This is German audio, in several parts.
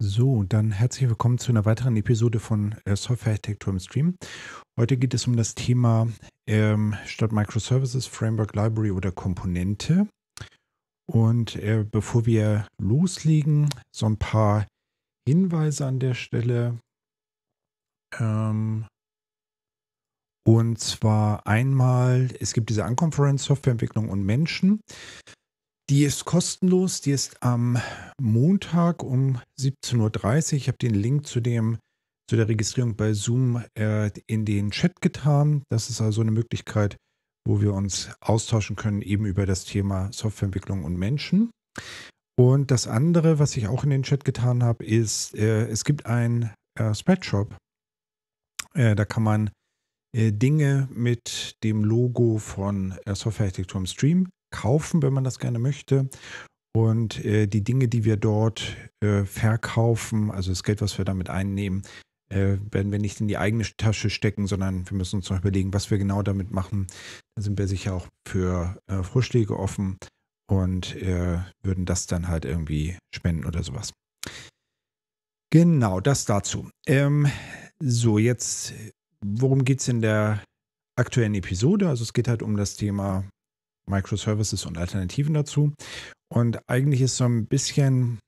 So, dann herzlich willkommen zu einer weiteren Episode von äh, Software Architecture im Stream. Heute geht es um das Thema ähm, statt Microservices, Framework Library oder Komponente. Und äh, bevor wir loslegen, so ein paar Hinweise an der Stelle. Ähm, und zwar einmal, es gibt diese Unconference Softwareentwicklung und Menschen. Die ist kostenlos, die ist am Montag um 17.30 Uhr. Ich habe den Link zu, dem, zu der Registrierung bei Zoom äh, in den Chat getan. Das ist also eine Möglichkeit, wo wir uns austauschen können, eben über das Thema Softwareentwicklung und Menschen. Und das andere, was ich auch in den Chat getan habe, ist, äh, es gibt einen äh, Spreadshop. Äh, da kann man äh, Dinge mit dem Logo von äh, Softwarearchitektur im Stream kaufen, wenn man das gerne möchte. Und äh, die Dinge, die wir dort äh, verkaufen, also das Geld, was wir damit einnehmen, äh, werden wir nicht in die eigene Tasche stecken, sondern wir müssen uns noch überlegen, was wir genau damit machen. Da sind wir sicher auch für äh, Vorschläge offen und äh, würden das dann halt irgendwie spenden oder sowas. Genau, das dazu. Ähm, so, jetzt, worum geht es in der aktuellen Episode? Also es geht halt um das Thema Microservices und Alternativen dazu. Und eigentlich ist so ein bisschen,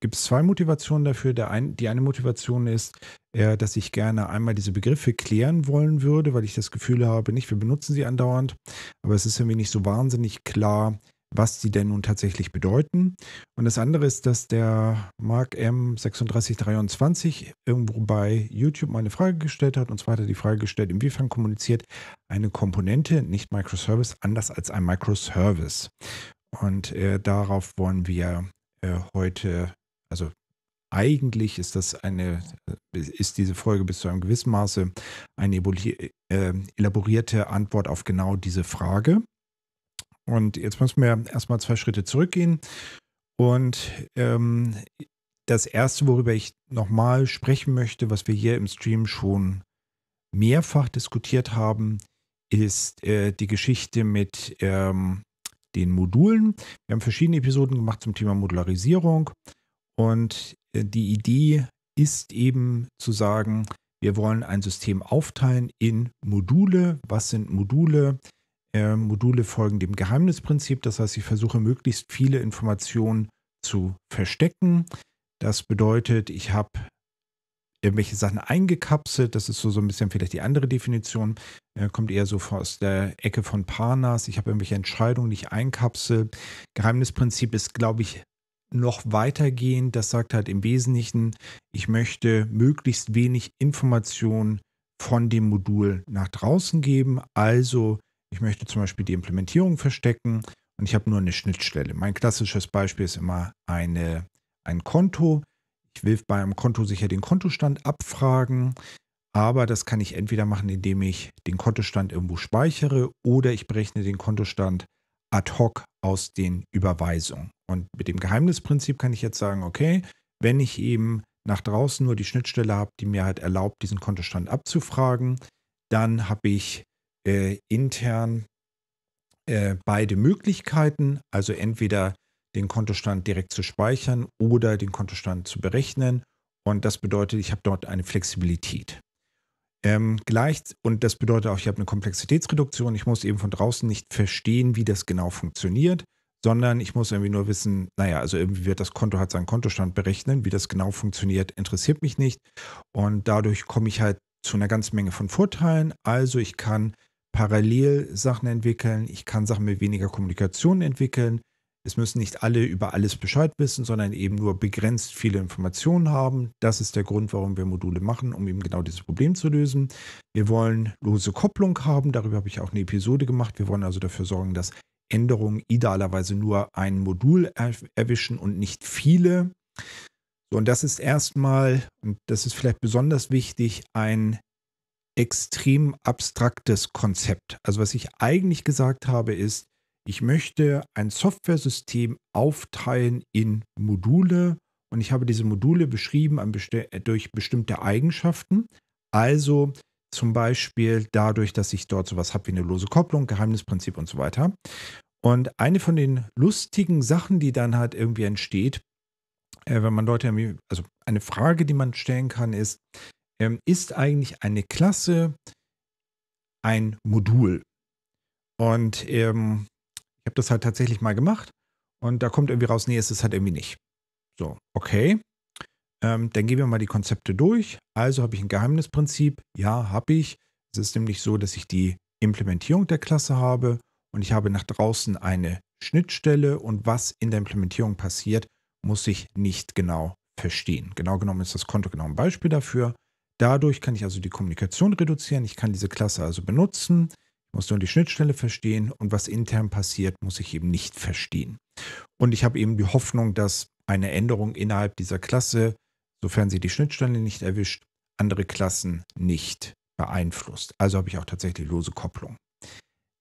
gibt es zwei Motivationen dafür. Der ein, die eine Motivation ist, äh, dass ich gerne einmal diese Begriffe klären wollen würde, weil ich das Gefühl habe, nicht, wir benutzen sie andauernd, aber es ist irgendwie nicht so wahnsinnig klar, was sie denn nun tatsächlich bedeuten. Und das andere ist, dass der Mark M3623 irgendwo bei YouTube mal eine Frage gestellt hat. Und zwar hat er die Frage gestellt, inwiefern kommuniziert eine Komponente, nicht Microservice, anders als ein Microservice. Und äh, darauf wollen wir äh, heute, also eigentlich ist das eine, ist diese Folge bis zu einem gewissen Maße eine äh, elaborierte Antwort auf genau diese Frage. Und jetzt müssen wir erstmal zwei Schritte zurückgehen. Und ähm, das Erste, worüber ich nochmal sprechen möchte, was wir hier im Stream schon mehrfach diskutiert haben, ist äh, die Geschichte mit ähm, den Modulen. Wir haben verschiedene Episoden gemacht zum Thema Modularisierung. Und äh, die Idee ist eben zu sagen, wir wollen ein System aufteilen in Module. Was sind Module? äh, Module folgen dem Geheimnisprinzip. Das heißt, ich versuche möglichst viele Informationen zu verstecken. Das bedeutet, ich habe irgendwelche Sachen eingekapselt. Das ist so, so ein bisschen vielleicht die andere Definition. Äh, kommt eher so aus der Ecke von Parnas. Ich habe irgendwelche Entscheidungen, die ich einkapsel. Geheimnisprinzip ist, glaube ich, noch weitergehend. Das sagt halt im Wesentlichen, ich möchte möglichst wenig Informationen von dem Modul nach draußen geben. Also ich möchte zum Beispiel die Implementierung verstecken und ich habe nur eine Schnittstelle. Mein klassisches Beispiel ist immer eine, ein Konto. Ich will bei einem Konto sicher den Kontostand abfragen, aber das kann ich entweder machen, indem ich den Kontostand irgendwo speichere oder ich berechne den Kontostand ad hoc aus den Überweisungen. Und mit dem Geheimnisprinzip kann ich jetzt sagen, okay, wenn ich eben nach draußen nur die Schnittstelle habe, die mir halt erlaubt, diesen Kontostand abzufragen, dann habe ich äh, intern äh, beide Möglichkeiten, also entweder den Kontostand direkt zu speichern oder den Kontostand zu berechnen. Und das bedeutet, ich habe dort eine Flexibilität. Ähm, gleich, und das bedeutet auch, ich habe eine Komplexitätsreduktion. Ich muss eben von draußen nicht verstehen, wie das genau funktioniert, sondern ich muss irgendwie nur wissen, naja, also irgendwie wird das Konto halt seinen Kontostand berechnen. Wie das genau funktioniert, interessiert mich nicht. Und dadurch komme ich halt zu einer ganzen Menge von Vorteilen. Also ich kann parallel Sachen entwickeln, ich kann Sachen mit weniger Kommunikation entwickeln. Es müssen nicht alle über alles Bescheid wissen, sondern eben nur begrenzt viele Informationen haben. Das ist der Grund, warum wir Module machen, um eben genau dieses Problem zu lösen. Wir wollen lose Kopplung haben, darüber habe ich auch eine Episode gemacht. Wir wollen also dafür sorgen, dass Änderungen idealerweise nur ein Modul erwischen und nicht viele. So, und das ist erstmal, und das ist vielleicht besonders wichtig, ein extrem abstraktes Konzept. Also was ich eigentlich gesagt habe, ist, ich möchte ein Softwaresystem aufteilen in Module und ich habe diese Module beschrieben äh, durch bestimmte Eigenschaften. Also zum Beispiel dadurch, dass ich dort sowas habe wie eine lose Kopplung, Geheimnisprinzip und so weiter. Und eine von den lustigen Sachen, die dann halt irgendwie entsteht, äh, wenn man Leute, also eine Frage, die man stellen kann, ist, ähm, ist eigentlich eine Klasse ein Modul. Und ähm, ich habe das halt tatsächlich mal gemacht und da kommt irgendwie raus, nee, es ist halt irgendwie nicht. So, okay. Ähm, dann gehen wir mal die Konzepte durch. Also habe ich ein Geheimnisprinzip. Ja, habe ich. Es ist nämlich so, dass ich die Implementierung der Klasse habe und ich habe nach draußen eine Schnittstelle und was in der Implementierung passiert, muss ich nicht genau verstehen. Genau genommen ist das Konto genau ein Beispiel dafür. Dadurch kann ich also die Kommunikation reduzieren, ich kann diese Klasse also benutzen, Ich muss nur die Schnittstelle verstehen und was intern passiert, muss ich eben nicht verstehen. Und ich habe eben die Hoffnung, dass eine Änderung innerhalb dieser Klasse, sofern sie die Schnittstelle nicht erwischt, andere Klassen nicht beeinflusst. Also habe ich auch tatsächlich lose Kopplung.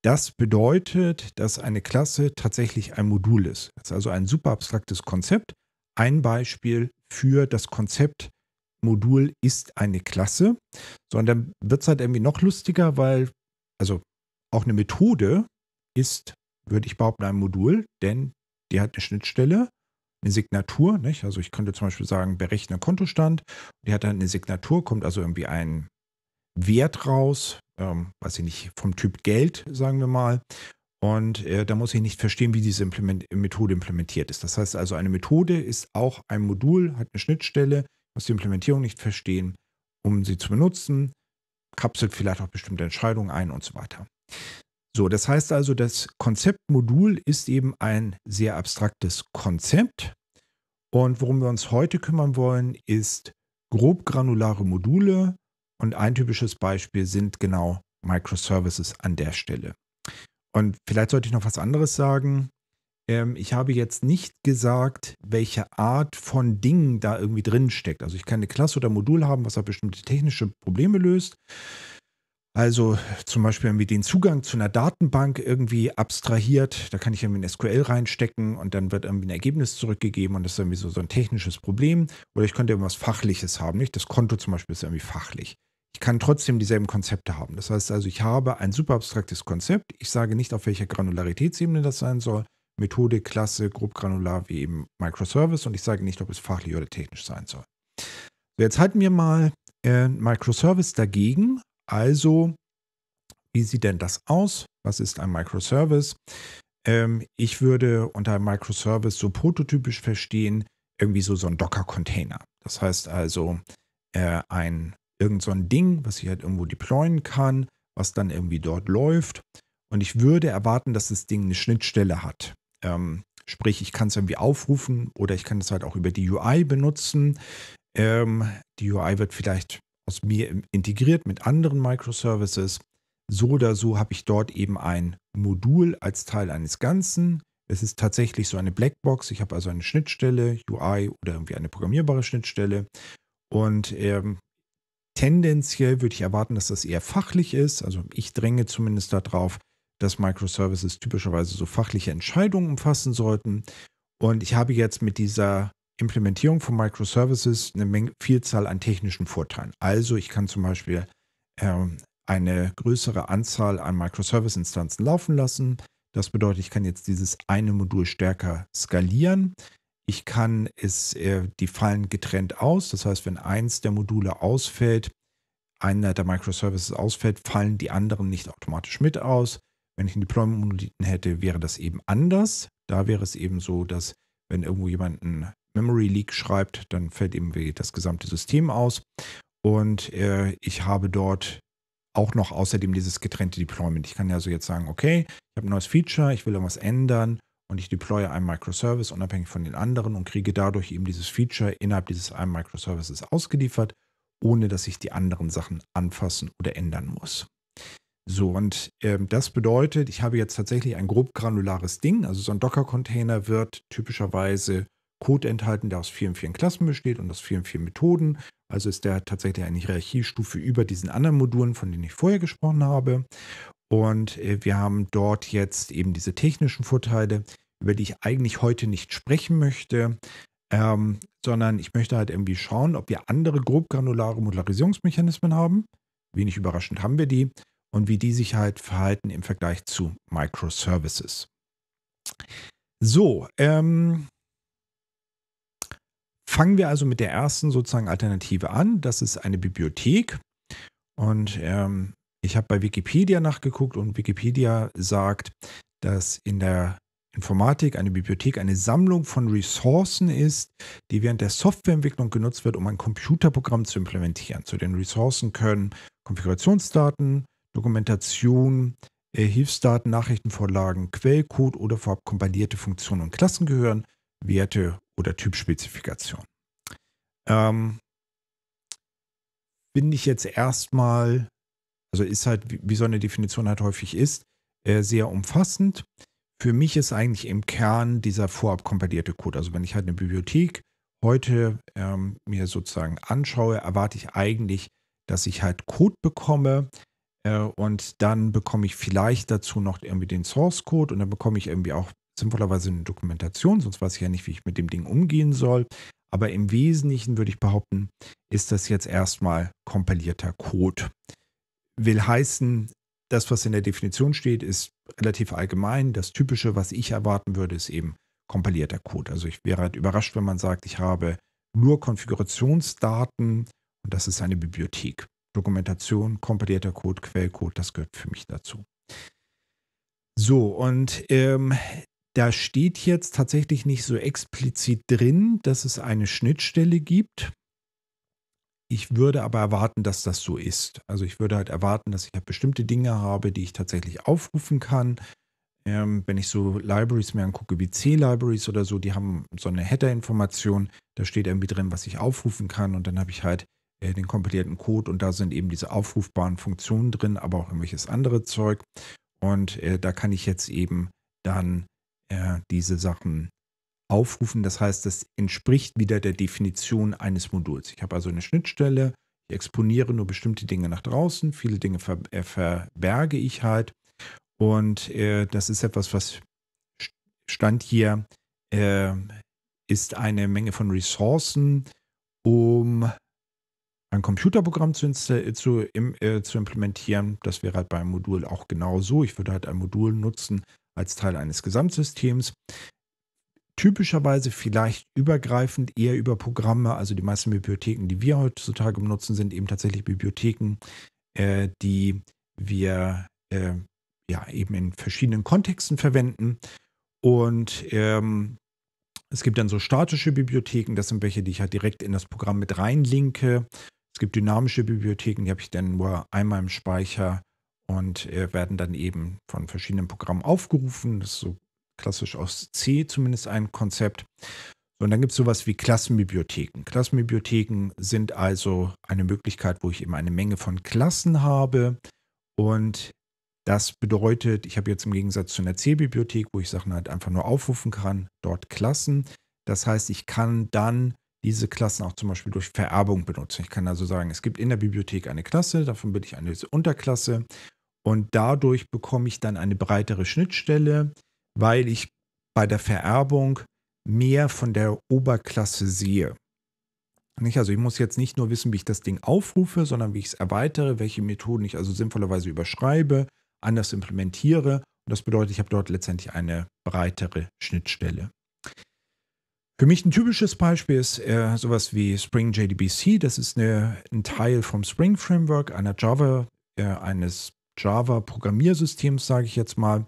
Das bedeutet, dass eine Klasse tatsächlich ein Modul ist. Das ist also ein super abstraktes Konzept. Ein Beispiel für das Konzept Modul ist eine Klasse, sondern dann wird es halt irgendwie noch lustiger, weil, also auch eine Methode ist, würde ich behaupten, ein Modul, denn die hat eine Schnittstelle, eine Signatur. Nicht? Also ich könnte zum Beispiel sagen, berechne Kontostand. Die hat dann eine Signatur, kommt also irgendwie ein Wert raus, ähm, weiß ich nicht, vom Typ Geld, sagen wir mal. Und äh, da muss ich nicht verstehen, wie diese Implement Methode implementiert ist. Das heißt also, eine Methode ist auch ein Modul, hat eine Schnittstelle, muss die Implementierung nicht verstehen, um sie zu benutzen, kapselt vielleicht auch bestimmte Entscheidungen ein und so weiter. So, das heißt also, das Konzeptmodul ist eben ein sehr abstraktes Konzept. Und worum wir uns heute kümmern wollen, ist grob granulare Module. Und ein typisches Beispiel sind genau Microservices an der Stelle. Und vielleicht sollte ich noch was anderes sagen. Ähm, ich habe jetzt nicht gesagt, welche Art von Dingen da irgendwie drin steckt. Also ich kann eine Klasse oder Modul haben, was da bestimmte technische Probleme löst. Also zum Beispiel haben wir den Zugang zu einer Datenbank irgendwie abstrahiert. Da kann ich irgendwie ein SQL reinstecken und dann wird irgendwie ein Ergebnis zurückgegeben und das ist irgendwie so, so ein technisches Problem. Oder ich könnte irgendwas Fachliches haben, nicht? Das Konto zum Beispiel ist irgendwie fachlich. Ich kann trotzdem dieselben Konzepte haben. Das heißt also, ich habe ein super abstraktes Konzept. Ich sage nicht, auf welcher Granularitätsebene das sein soll. Methode, Klasse, grob granular wie eben Microservice und ich sage nicht, ob es fachlich oder technisch sein soll. jetzt halten wir mal äh, Microservice dagegen. Also, wie sieht denn das aus? Was ist ein Microservice? Ähm, ich würde unter Microservice so prototypisch verstehen, irgendwie so, so ein Docker-Container. Das heißt also, äh, ein irgend so ein Ding, was ich halt irgendwo deployen kann, was dann irgendwie dort läuft. Und ich würde erwarten, dass das Ding eine Schnittstelle hat. Ähm, sprich, ich kann es irgendwie aufrufen oder ich kann es halt auch über die UI benutzen. Ähm, die UI wird vielleicht aus mir integriert mit anderen Microservices. So oder so habe ich dort eben ein Modul als Teil eines Ganzen. Es ist tatsächlich so eine Blackbox. Ich habe also eine Schnittstelle, UI oder irgendwie eine programmierbare Schnittstelle. Und ähm, tendenziell würde ich erwarten, dass das eher fachlich ist. Also ich dränge zumindest darauf, dass Microservices typischerweise so fachliche Entscheidungen umfassen sollten. Und ich habe jetzt mit dieser Implementierung von Microservices eine Menge, Vielzahl an technischen Vorteilen. Also ich kann zum Beispiel ähm, eine größere Anzahl an Microservice-Instanzen laufen lassen. Das bedeutet, ich kann jetzt dieses eine Modul stärker skalieren. Ich kann es, äh, die fallen getrennt aus. Das heißt, wenn eins der Module ausfällt, einer der Microservices ausfällt, fallen die anderen nicht automatisch mit aus. Wenn ich einen deployment monolithen hätte, wäre das eben anders. Da wäre es eben so, dass wenn irgendwo jemand einen Memory Leak schreibt, dann fällt eben das gesamte System aus. Und äh, ich habe dort auch noch außerdem dieses getrennte Deployment. Ich kann ja so jetzt sagen, okay, ich habe ein neues Feature, ich will irgendwas ändern und ich deploye einen Microservice unabhängig von den anderen und kriege dadurch eben dieses Feature innerhalb dieses einen Microservices ausgeliefert, ohne dass ich die anderen Sachen anfassen oder ändern muss. So, und ähm, das bedeutet, ich habe jetzt tatsächlich ein grob granulares Ding. Also so ein Docker-Container wird typischerweise Code enthalten, der aus vielen, vielen Klassen besteht und aus vielen, vielen Methoden. Also ist der tatsächlich eine Hierarchiestufe über diesen anderen Modulen, von denen ich vorher gesprochen habe. Und äh, wir haben dort jetzt eben diese technischen Vorteile, über die ich eigentlich heute nicht sprechen möchte. Ähm, sondern ich möchte halt irgendwie schauen, ob wir andere grob granulare Modularisierungsmechanismen haben. Wenig überraschend haben wir die und wie die sich halt verhalten im Vergleich zu Microservices. So, ähm, fangen wir also mit der ersten sozusagen Alternative an. Das ist eine Bibliothek. Und ähm, ich habe bei Wikipedia nachgeguckt und Wikipedia sagt, dass in der Informatik eine Bibliothek eine Sammlung von Ressourcen ist, die während der Softwareentwicklung genutzt wird, um ein Computerprogramm zu implementieren. Zu den Ressourcen können Konfigurationsdaten, Dokumentation, äh, Hilfsdaten, Nachrichtenvorlagen, Quellcode oder vorab kompilierte Funktionen und Klassen gehören, Werte oder Typspezifikation. Ähm, finde ich jetzt erstmal, also ist halt, wie so eine Definition halt häufig ist, äh, sehr umfassend. Für mich ist eigentlich im Kern dieser vorab kompilierte Code. Also wenn ich halt eine Bibliothek heute ähm, mir sozusagen anschaue, erwarte ich eigentlich, dass ich halt Code bekomme, äh, und dann bekomme ich vielleicht dazu noch irgendwie den Source Code und dann bekomme ich irgendwie auch sinnvollerweise eine Dokumentation, sonst weiß ich ja nicht, wie ich mit dem Ding umgehen soll. Aber im Wesentlichen würde ich behaupten, ist das jetzt erstmal kompilierter Code. Will heißen, das, was in der Definition steht, ist relativ allgemein. Das Typische, was ich erwarten würde, ist eben kompilierter Code. Also ich wäre halt überrascht, wenn man sagt, ich habe nur Konfigurationsdaten und das ist eine Bibliothek. Dokumentation, kompilierter Code, Quellcode, das gehört für mich dazu. So, und ähm, da steht jetzt tatsächlich nicht so explizit drin, dass es eine Schnittstelle gibt. Ich würde aber erwarten, dass das so ist. Also ich würde halt erwarten, dass ich halt bestimmte Dinge habe, die ich tatsächlich aufrufen kann. Ähm, wenn ich so Libraries mir angucke, wie C-Libraries oder so, die haben so eine Header-Information. Da steht irgendwie drin, was ich aufrufen kann. Und dann habe ich halt äh, den kompilierten Code und da sind eben diese aufrufbaren Funktionen drin, aber auch irgendwelches andere Zeug. Und äh, da kann ich jetzt eben dann äh, diese Sachen aufrufen. Das heißt, das entspricht wieder der Definition eines Moduls. Ich habe also eine Schnittstelle, ich exponiere nur bestimmte Dinge nach draußen, viele Dinge ver äh, verberge ich halt. Und äh, das ist etwas, was stand hier, äh, ist eine Menge von Ressourcen, um ein Computerprogramm zu, äh, zu, im, äh, zu implementieren. Das wäre halt beim Modul auch genauso. Ich würde halt ein Modul nutzen als Teil eines Gesamtsystems. Typischerweise vielleicht übergreifend eher über Programme. Also die meisten Bibliotheken, die wir heutzutage benutzen, sind eben tatsächlich Bibliotheken, äh, die wir äh, ja eben in verschiedenen Kontexten verwenden. Und ähm, es gibt dann so statische Bibliotheken, das sind welche, die ich halt direkt in das Programm mit reinlinke es gibt dynamische Bibliotheken, die habe ich dann nur einmal im Speicher und äh, werden dann eben von verschiedenen Programmen aufgerufen. Das ist so klassisch aus C zumindest ein Konzept. Und dann gibt es sowas wie Klassenbibliotheken. Klassenbibliotheken sind also eine Möglichkeit, wo ich eben eine Menge von Klassen habe. Und das bedeutet, ich habe jetzt im Gegensatz zu einer C-Bibliothek, wo ich Sachen halt einfach nur aufrufen kann, dort Klassen. Das heißt, ich kann dann diese Klassen auch zum Beispiel durch Vererbung benutzen. Ich kann also sagen, es gibt in der Bibliothek eine Klasse, davon bin ich eine Unterklasse und dadurch bekomme ich dann eine breitere Schnittstelle, weil ich bei der Vererbung mehr von der Oberklasse sehe. Nicht? Also ich muss jetzt nicht nur wissen, wie ich das Ding aufrufe, sondern wie ich es erweitere, welche Methoden ich also sinnvollerweise überschreibe, anders implementiere. Und das bedeutet, ich habe dort letztendlich eine breitere Schnittstelle. Für mich ein typisches Beispiel ist äh, sowas wie Spring JDBC. Das ist eine, ein Teil vom Spring Framework, einer Java, äh, eines Java-Programmiersystems, sage ich jetzt mal.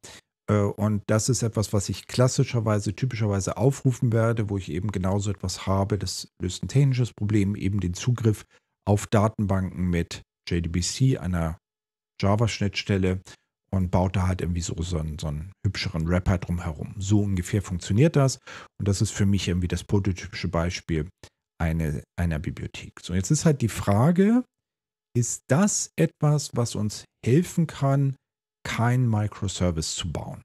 Äh, und das ist etwas, was ich klassischerweise, typischerweise aufrufen werde, wo ich eben genauso etwas habe. Das löst ein technisches Problem, eben den Zugriff auf Datenbanken mit JDBC, einer Java-Schnittstelle und baut da halt irgendwie so, so, einen, so einen hübscheren Rapper drumherum. So ungefähr funktioniert das. Und das ist für mich irgendwie das prototypische Beispiel eine, einer Bibliothek. So, jetzt ist halt die Frage, ist das etwas, was uns helfen kann, kein Microservice zu bauen?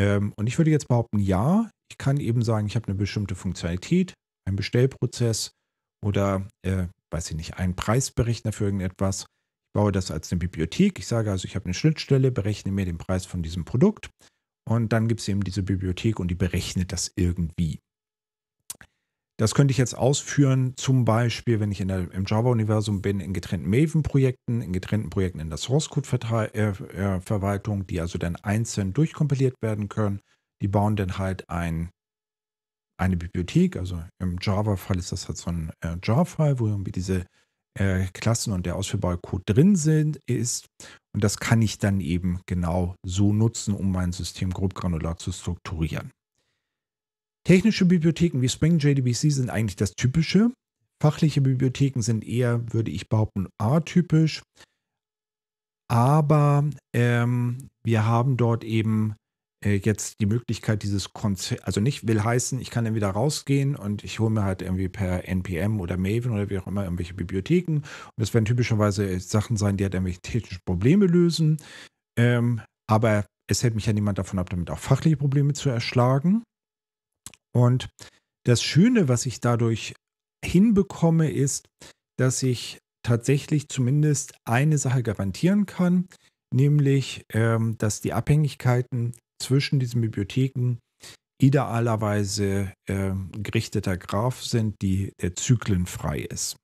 Ähm, und ich würde jetzt behaupten, ja. Ich kann eben sagen, ich habe eine bestimmte Funktionalität, einen Bestellprozess oder, äh, weiß ich nicht, einen Preisberechner für irgendetwas baue das als eine Bibliothek. Ich sage also, ich habe eine Schnittstelle, berechne mir den Preis von diesem Produkt und dann gibt es eben diese Bibliothek und die berechnet das irgendwie. Das könnte ich jetzt ausführen, zum Beispiel, wenn ich in der, im Java-Universum bin, in getrennten Maven-Projekten, in getrennten Projekten in der Source-Code-Verwaltung, äh, äh, die also dann einzeln durchkompiliert werden können. Die bauen dann halt ein, eine Bibliothek, also im Java-Fall ist das halt so ein äh, Jar-File, wo irgendwie diese äh, Klassen und der ausführbare Code drin sind, ist. Und das kann ich dann eben genau so nutzen, um mein System grob granular zu strukturieren. Technische Bibliotheken wie Spring JDBC sind eigentlich das Typische. Fachliche Bibliotheken sind eher, würde ich behaupten, atypisch. Aber ähm, wir haben dort eben äh, jetzt die Möglichkeit dieses Konzept, also nicht will heißen, ich kann entweder rausgehen und ich hole mir halt irgendwie per NPM oder Maven oder wie auch immer irgendwelche Bibliotheken. Und das werden typischerweise Sachen sein, die halt irgendwelche technischen Probleme lösen. Ähm, aber es hält mich ja niemand davon ab, damit auch fachliche Probleme zu erschlagen. Und das Schöne, was ich dadurch hinbekomme, ist, dass ich tatsächlich zumindest eine Sache garantieren kann, nämlich, ähm, dass die Abhängigkeiten zwischen diesen Bibliotheken idealerweise äh, gerichteter Graph sind, die, der zyklenfrei ist.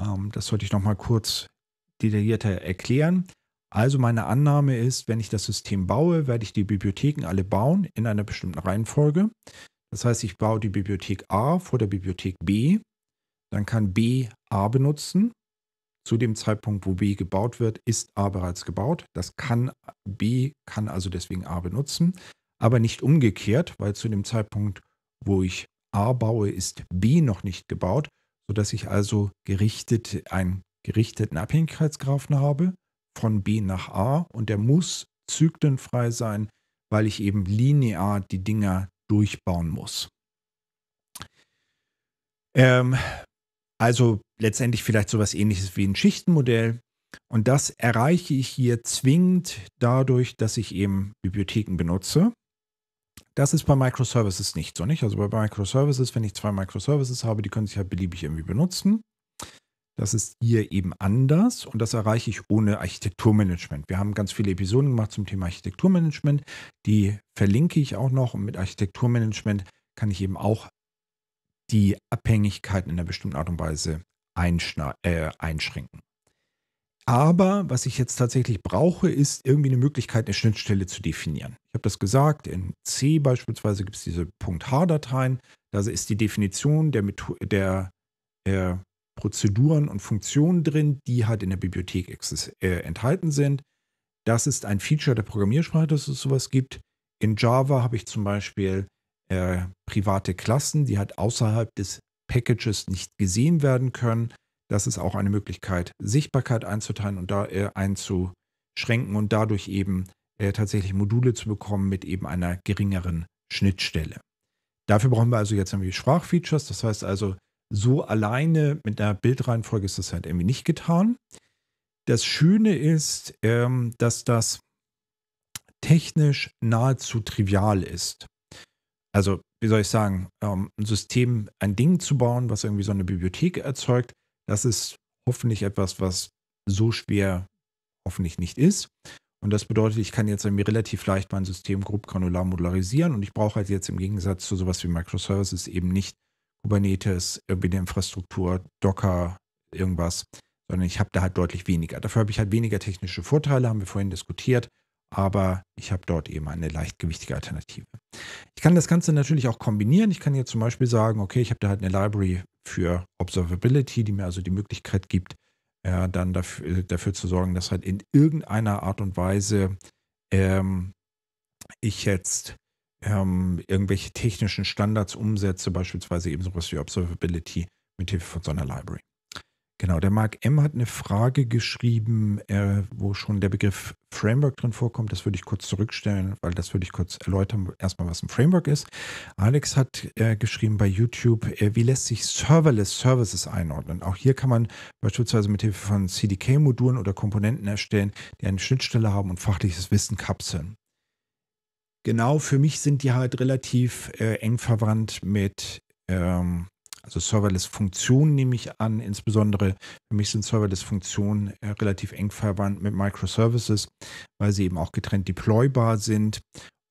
Ähm, das sollte ich noch mal kurz detaillierter erklären. Also meine Annahme ist, wenn ich das System baue, werde ich die Bibliotheken alle bauen in einer bestimmten Reihenfolge. Das heißt, ich baue die Bibliothek A vor der Bibliothek B, dann kann B A benutzen, zu dem Zeitpunkt, wo B gebaut wird, ist A bereits gebaut. Das kann B, kann also deswegen A benutzen, aber nicht umgekehrt, weil zu dem Zeitpunkt, wo ich A baue, ist B noch nicht gebaut, sodass ich also gerichtet einen gerichteten Abhängigkeitsgrafen habe von B nach A und der muss zyklenfrei sein, weil ich eben linear die Dinger durchbauen muss. Ähm, also letztendlich vielleicht sowas ähnliches wie ein Schichtenmodell. Und das erreiche ich hier zwingend dadurch, dass ich eben Bibliotheken benutze. Das ist bei Microservices nicht so, nicht? Also bei Microservices, wenn ich zwei Microservices habe, die können sich halt beliebig irgendwie benutzen. Das ist hier eben anders und das erreiche ich ohne Architekturmanagement. Wir haben ganz viele Episoden gemacht zum Thema Architekturmanagement. Die verlinke ich auch noch und mit Architekturmanagement kann ich eben auch die Abhängigkeiten in einer bestimmten Art und Weise äh, einschränken. Aber was ich jetzt tatsächlich brauche, ist irgendwie eine Möglichkeit, eine Schnittstelle zu definieren. Ich habe das gesagt, in C beispielsweise gibt es diese .h-Dateien. Da ist die Definition der, Metho der äh, Prozeduren und Funktionen drin, die halt in der Bibliothek äh, enthalten sind. Das ist ein Feature der Programmiersprache, dass es sowas gibt. In Java habe ich zum Beispiel äh, private Klassen, die halt außerhalb des Packages nicht gesehen werden können. Das ist auch eine Möglichkeit, Sichtbarkeit einzuteilen und da äh, einzuschränken und dadurch eben äh, tatsächlich Module zu bekommen mit eben einer geringeren Schnittstelle. Dafür brauchen wir also jetzt irgendwie Sprachfeatures. Das heißt also, so alleine mit einer Bildreihenfolge ist das halt irgendwie nicht getan. Das Schöne ist, ähm, dass das technisch nahezu trivial ist also wie soll ich sagen, ähm, ein System, ein Ding zu bauen, was irgendwie so eine Bibliothek erzeugt, das ist hoffentlich etwas, was so schwer hoffentlich nicht ist. Und das bedeutet, ich kann jetzt irgendwie relativ leicht mein System grob granular modularisieren und ich brauche halt jetzt im Gegensatz zu sowas wie Microservices eben nicht Kubernetes, irgendwie eine Infrastruktur, Docker, irgendwas, sondern ich habe da halt deutlich weniger. Dafür habe ich halt weniger technische Vorteile, haben wir vorhin diskutiert aber ich habe dort eben eine leichtgewichtige Alternative. Ich kann das Ganze natürlich auch kombinieren. Ich kann jetzt zum Beispiel sagen, okay, ich habe da halt eine Library für Observability, die mir also die Möglichkeit gibt, äh, dann dafür, äh, dafür, zu sorgen, dass halt in irgendeiner Art und Weise ähm, ich jetzt ähm, irgendwelche technischen Standards umsetze, beispielsweise eben sowas wie Observability mit Hilfe von so einer Library. Genau, der Mark M. hat eine Frage geschrieben, äh, wo schon der Begriff Framework drin vorkommt. Das würde ich kurz zurückstellen, weil das würde ich kurz erläutern, erstmal was ein Framework ist. Alex hat äh, geschrieben bei YouTube, äh, wie lässt sich Serverless Services einordnen? Auch hier kann man beispielsweise mit Hilfe von CDK-Modulen oder Komponenten erstellen, die eine Schnittstelle haben und fachliches Wissen kapseln. Genau, für mich sind die halt relativ äh, eng verwandt mit ähm, also Serverless-Funktionen nehme ich an, insbesondere für mich sind Serverless-Funktionen äh, relativ eng verwandt mit Microservices, weil sie eben auch getrennt deploybar sind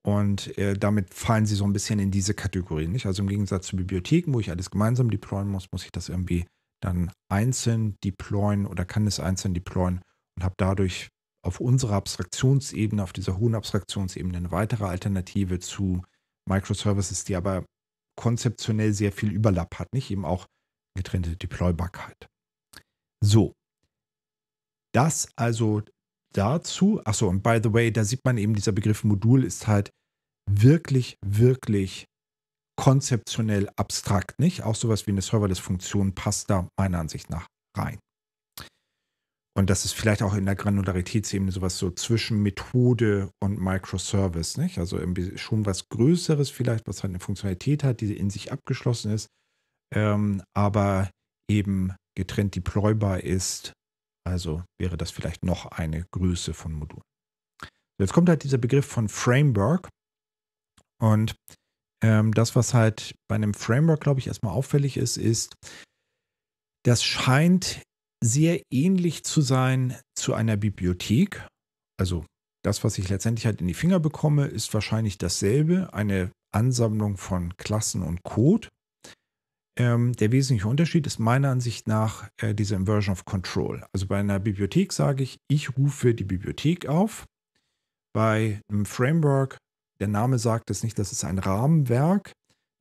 und äh, damit fallen sie so ein bisschen in diese Kategorie. Nicht? Also im Gegensatz zu Bibliotheken, wo ich alles gemeinsam deployen muss, muss ich das irgendwie dann einzeln deployen oder kann es einzeln deployen und habe dadurch auf unserer Abstraktionsebene, auf dieser hohen Abstraktionsebene eine weitere Alternative zu Microservices, die aber konzeptionell sehr viel Überlapp hat, nicht eben auch getrennte Deploybarkeit. So, das also dazu. Achso, und by the way, da sieht man eben, dieser Begriff Modul ist halt wirklich, wirklich konzeptionell abstrakt, nicht? Auch sowas wie eine serverless Funktion passt da meiner Ansicht nach rein. Und das ist vielleicht auch in der Granularitätsebene sowas so zwischen Methode und Microservice, nicht? Also irgendwie schon was Größeres vielleicht, was halt eine Funktionalität hat, die in sich abgeschlossen ist, ähm, aber eben getrennt deploybar ist. Also wäre das vielleicht noch eine Größe von Modulen. Jetzt kommt halt dieser Begriff von Framework. Und ähm, das, was halt bei einem Framework, glaube ich, erstmal auffällig ist, ist, das scheint sehr ähnlich zu sein zu einer Bibliothek. Also das, was ich letztendlich halt in die Finger bekomme, ist wahrscheinlich dasselbe, eine Ansammlung von Klassen und Code. Ähm, der wesentliche Unterschied ist meiner Ansicht nach äh, diese Inversion of Control. Also bei einer Bibliothek sage ich, ich rufe die Bibliothek auf. Bei einem Framework, der Name sagt es nicht, das ist ein Rahmenwerk.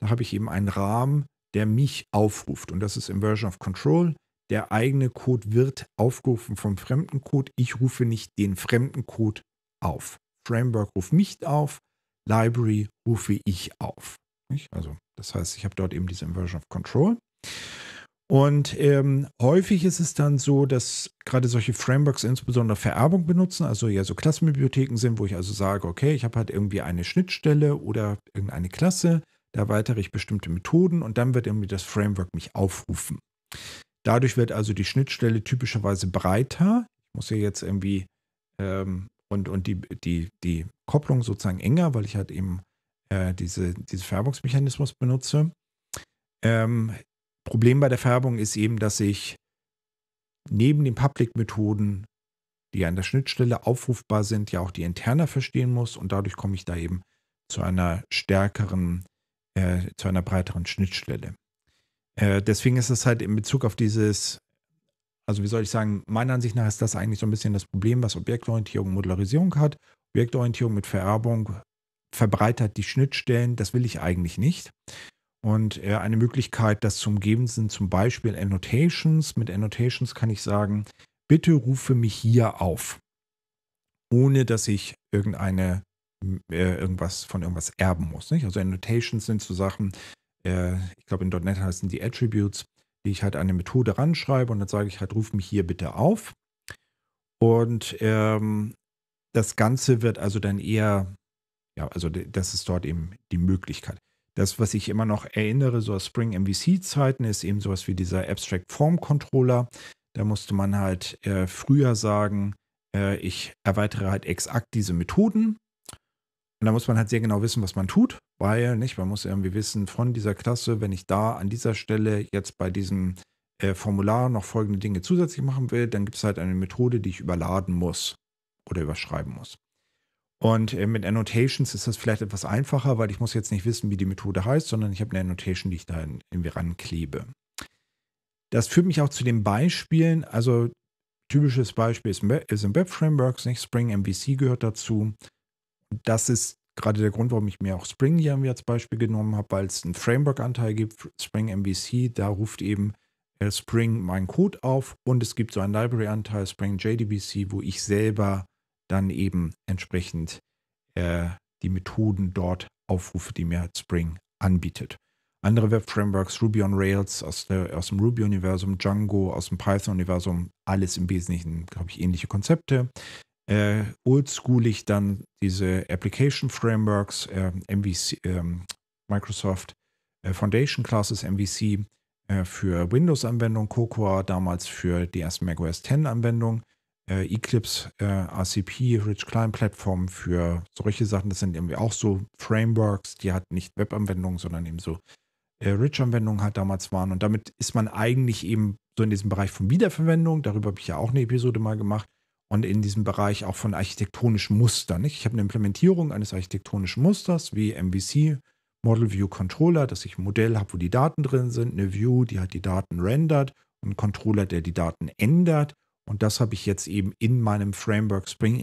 Da habe ich eben einen Rahmen, der mich aufruft. Und das ist Inversion of Control der eigene Code wird aufgerufen vom fremden Code. Ich rufe nicht den fremden Code auf. Framework ruft mich auf, Library rufe ich auf. Also das heißt, ich habe dort eben diese Inversion of Control. Und ähm, häufig ist es dann so, dass gerade solche Frameworks insbesondere Vererbung benutzen, also ja so Klassenbibliotheken sind, wo ich also sage, okay, ich habe halt irgendwie eine Schnittstelle oder irgendeine Klasse, da erweitere ich bestimmte Methoden und dann wird irgendwie das Framework mich aufrufen. Dadurch wird also die Schnittstelle typischerweise breiter. Ich muss ja jetzt irgendwie ähm, und, und die, die, die Kopplung sozusagen enger, weil ich halt eben äh, diese, diesen Färbungsmechanismus benutze. Ähm, Problem bei der Färbung ist eben, dass ich neben den Public-Methoden, die an der Schnittstelle aufrufbar sind, ja auch die interner verstehen muss und dadurch komme ich da eben zu einer stärkeren, äh, zu einer breiteren Schnittstelle. Äh, deswegen ist es halt in Bezug auf dieses, also wie soll ich sagen, meiner Ansicht nach ist das eigentlich so ein bisschen das Problem, was Objektorientierung und Modularisierung hat. Objektorientierung mit Vererbung verbreitert die Schnittstellen, das will ich eigentlich nicht. Und äh, eine Möglichkeit, das zu umgeben, sind zum Beispiel Annotations. Mit Annotations kann ich sagen, bitte rufe mich hier auf, ohne dass ich irgendeine äh, irgendwas von irgendwas erben muss. Nicht? Also Annotations sind so Sachen, äh, ich glaube in .NET heißen die Attributes, die ich halt eine Methode ranschreibe und dann sage ich halt, ruf mich hier bitte auf. Und ähm, das Ganze wird also dann eher, ja, also das ist dort eben die Möglichkeit. Das, was ich immer noch erinnere, so aus Spring MVC-Zeiten, ist eben sowas wie dieser Abstract Form Controller. Da musste man halt äh, früher sagen, äh, ich erweitere halt exakt diese Methoden und da muss man halt sehr genau wissen, was man tut, weil nicht, man muss irgendwie wissen von dieser Klasse, wenn ich da an dieser Stelle jetzt bei diesem äh, Formular noch folgende Dinge zusätzlich machen will, dann gibt es halt eine Methode, die ich überladen muss oder überschreiben muss. Und äh, mit Annotations ist das vielleicht etwas einfacher, weil ich muss jetzt nicht wissen, wie die Methode heißt, sondern ich habe eine Annotation, die ich da irgendwie ranklebe. Das führt mich auch zu den Beispielen. Also typisches Beispiel ist, ist im Web-Frameworks, nicht? Spring MVC gehört dazu das ist gerade der Grund, warum ich mir auch Spring hier als Beispiel genommen habe, weil es einen Framework-Anteil gibt, Spring MVC, da ruft eben äh, Spring meinen Code auf und es gibt so einen Library-Anteil, Spring JDBC, wo ich selber dann eben entsprechend äh, die Methoden dort aufrufe, die mir halt Spring anbietet. Andere Web-Frameworks, Ruby on Rails aus, der, aus dem Ruby-Universum, Django aus dem Python-Universum, alles im Wesentlichen, glaube ich, ähnliche Konzepte äh, oldschoolig dann diese Application Frameworks, äh, MVC, ähm, äh, Microsoft Foundation Classes, MVC, äh, für windows anwendung Cocoa damals für die ersten Mac macOS 10-Anwendungen, äh, Eclipse, äh, RCP, Rich Client Plattform für solche Sachen. Das sind irgendwie auch so Frameworks, die halt nicht Web-Anwendungen, sondern eben so Rich-Anwendungen halt damals waren. Und damit ist man eigentlich eben so in diesem Bereich von Wiederverwendung, darüber habe ich ja auch eine Episode mal gemacht, und in diesem Bereich auch von architektonischen Mustern. Nicht? Ich habe eine Implementierung eines architektonischen Musters wie MVC, Model View Controller, dass ich ein Modell habe, wo die Daten drin sind, eine View, die hat die Daten rendert und ein Controller, der die Daten ändert. Und das habe ich jetzt eben in meinem Framework Spring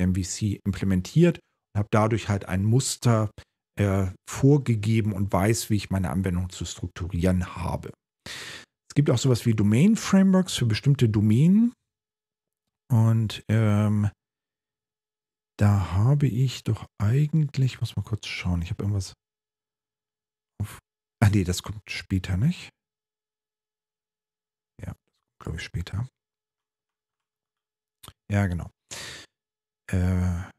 MVC implementiert und habe dadurch halt ein Muster äh, vorgegeben und weiß, wie ich meine Anwendung zu strukturieren habe. Es gibt auch sowas wie Domain Frameworks für bestimmte Domänen. Und ähm, da habe ich doch eigentlich, muss mal kurz schauen, ich habe irgendwas auf. Ah nee, das kommt später nicht. Ja, glaube ich später. Ja, genau. Äh,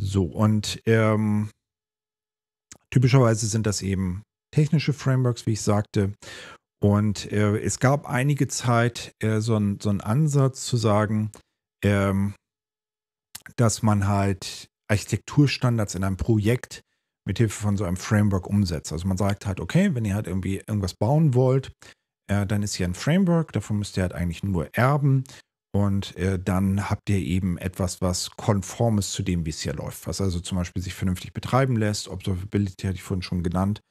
so, und ähm, typischerweise sind das eben technische Frameworks, wie ich sagte. Und äh, es gab einige Zeit äh, so, ein, so einen Ansatz zu sagen, ähm, dass man halt Architekturstandards in einem Projekt mit Hilfe von so einem Framework umsetzt. Also man sagt halt, okay, wenn ihr halt irgendwie irgendwas bauen wollt, äh, dann ist hier ein Framework, davon müsst ihr halt eigentlich nur erben und äh, dann habt ihr eben etwas, was konform ist zu dem, wie es hier läuft, was also zum Beispiel sich vernünftig betreiben lässt. Observability hatte ich vorhin schon genannt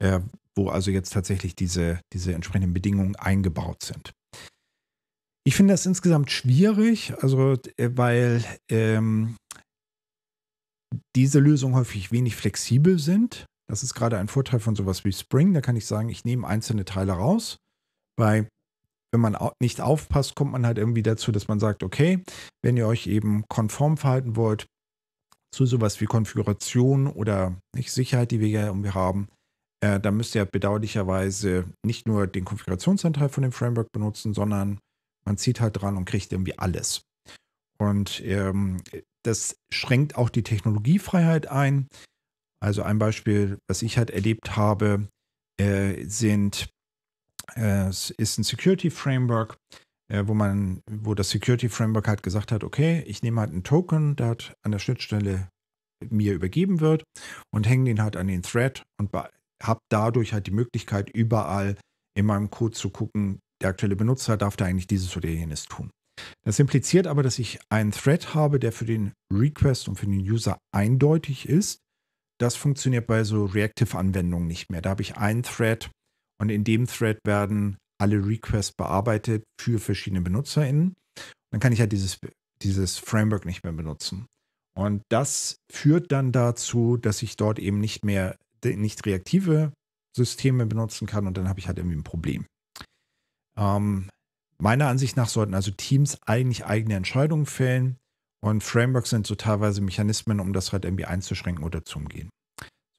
äh, wo also jetzt tatsächlich diese, diese entsprechenden Bedingungen eingebaut sind. Ich finde das insgesamt schwierig, also äh, weil ähm, diese Lösungen häufig wenig flexibel sind. Das ist gerade ein Vorteil von sowas wie Spring. Da kann ich sagen, ich nehme einzelne Teile raus. weil wenn man nicht aufpasst, kommt man halt irgendwie dazu, dass man sagt, okay, wenn ihr euch eben konform verhalten wollt zu sowas wie Konfiguration oder nicht Sicherheit, die wir ja irgendwie haben, äh, da müsst ihr bedauerlicherweise nicht nur den Konfigurationsanteil von dem Framework benutzen, sondern man zieht halt dran und kriegt irgendwie alles. Und ähm, das schränkt auch die Technologiefreiheit ein. Also ein Beispiel, was ich halt erlebt habe, äh, sind, äh, es ist ein Security Framework, äh, wo man, wo das Security Framework halt gesagt hat, okay, ich nehme halt einen Token, der halt an der Schnittstelle mir übergeben wird und hänge den halt an den Thread und habe dadurch halt die Möglichkeit, überall in meinem Code zu gucken, der aktuelle Benutzer darf da eigentlich dieses oder jenes tun. Das impliziert aber, dass ich einen Thread habe, der für den Request und für den User eindeutig ist. Das funktioniert bei so Reactive-Anwendungen nicht mehr. Da habe ich einen Thread und in dem Thread werden alle Requests bearbeitet für verschiedene BenutzerInnen. Dann kann ich halt dieses, dieses Framework nicht mehr benutzen. Und das führt dann dazu, dass ich dort eben nicht mehr nicht reaktive Systeme benutzen kann und dann habe ich halt irgendwie ein Problem. Ähm, meiner Ansicht nach sollten also Teams eigentlich eigene Entscheidungen fällen und Frameworks sind so teilweise Mechanismen, um das halt irgendwie einzuschränken oder zu umgehen.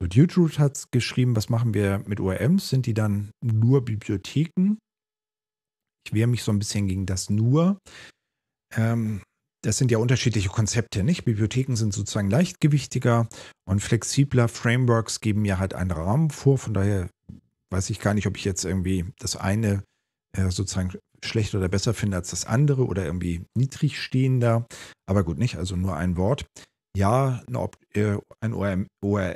So, Dutroot hat geschrieben, was machen wir mit ORMs? Sind die dann nur Bibliotheken? Ich wehre mich so ein bisschen gegen das nur. Ähm, das sind ja unterschiedliche Konzepte, nicht? Bibliotheken sind sozusagen leichtgewichtiger und flexibler. Frameworks geben mir halt einen Rahmen vor. Von daher weiß ich gar nicht, ob ich jetzt irgendwie das eine äh, sozusagen schlechter oder besser finde als das andere oder irgendwie niedrigstehender. Aber gut, nicht? Also nur ein Wort. Ja, äh, ein ORM, OR,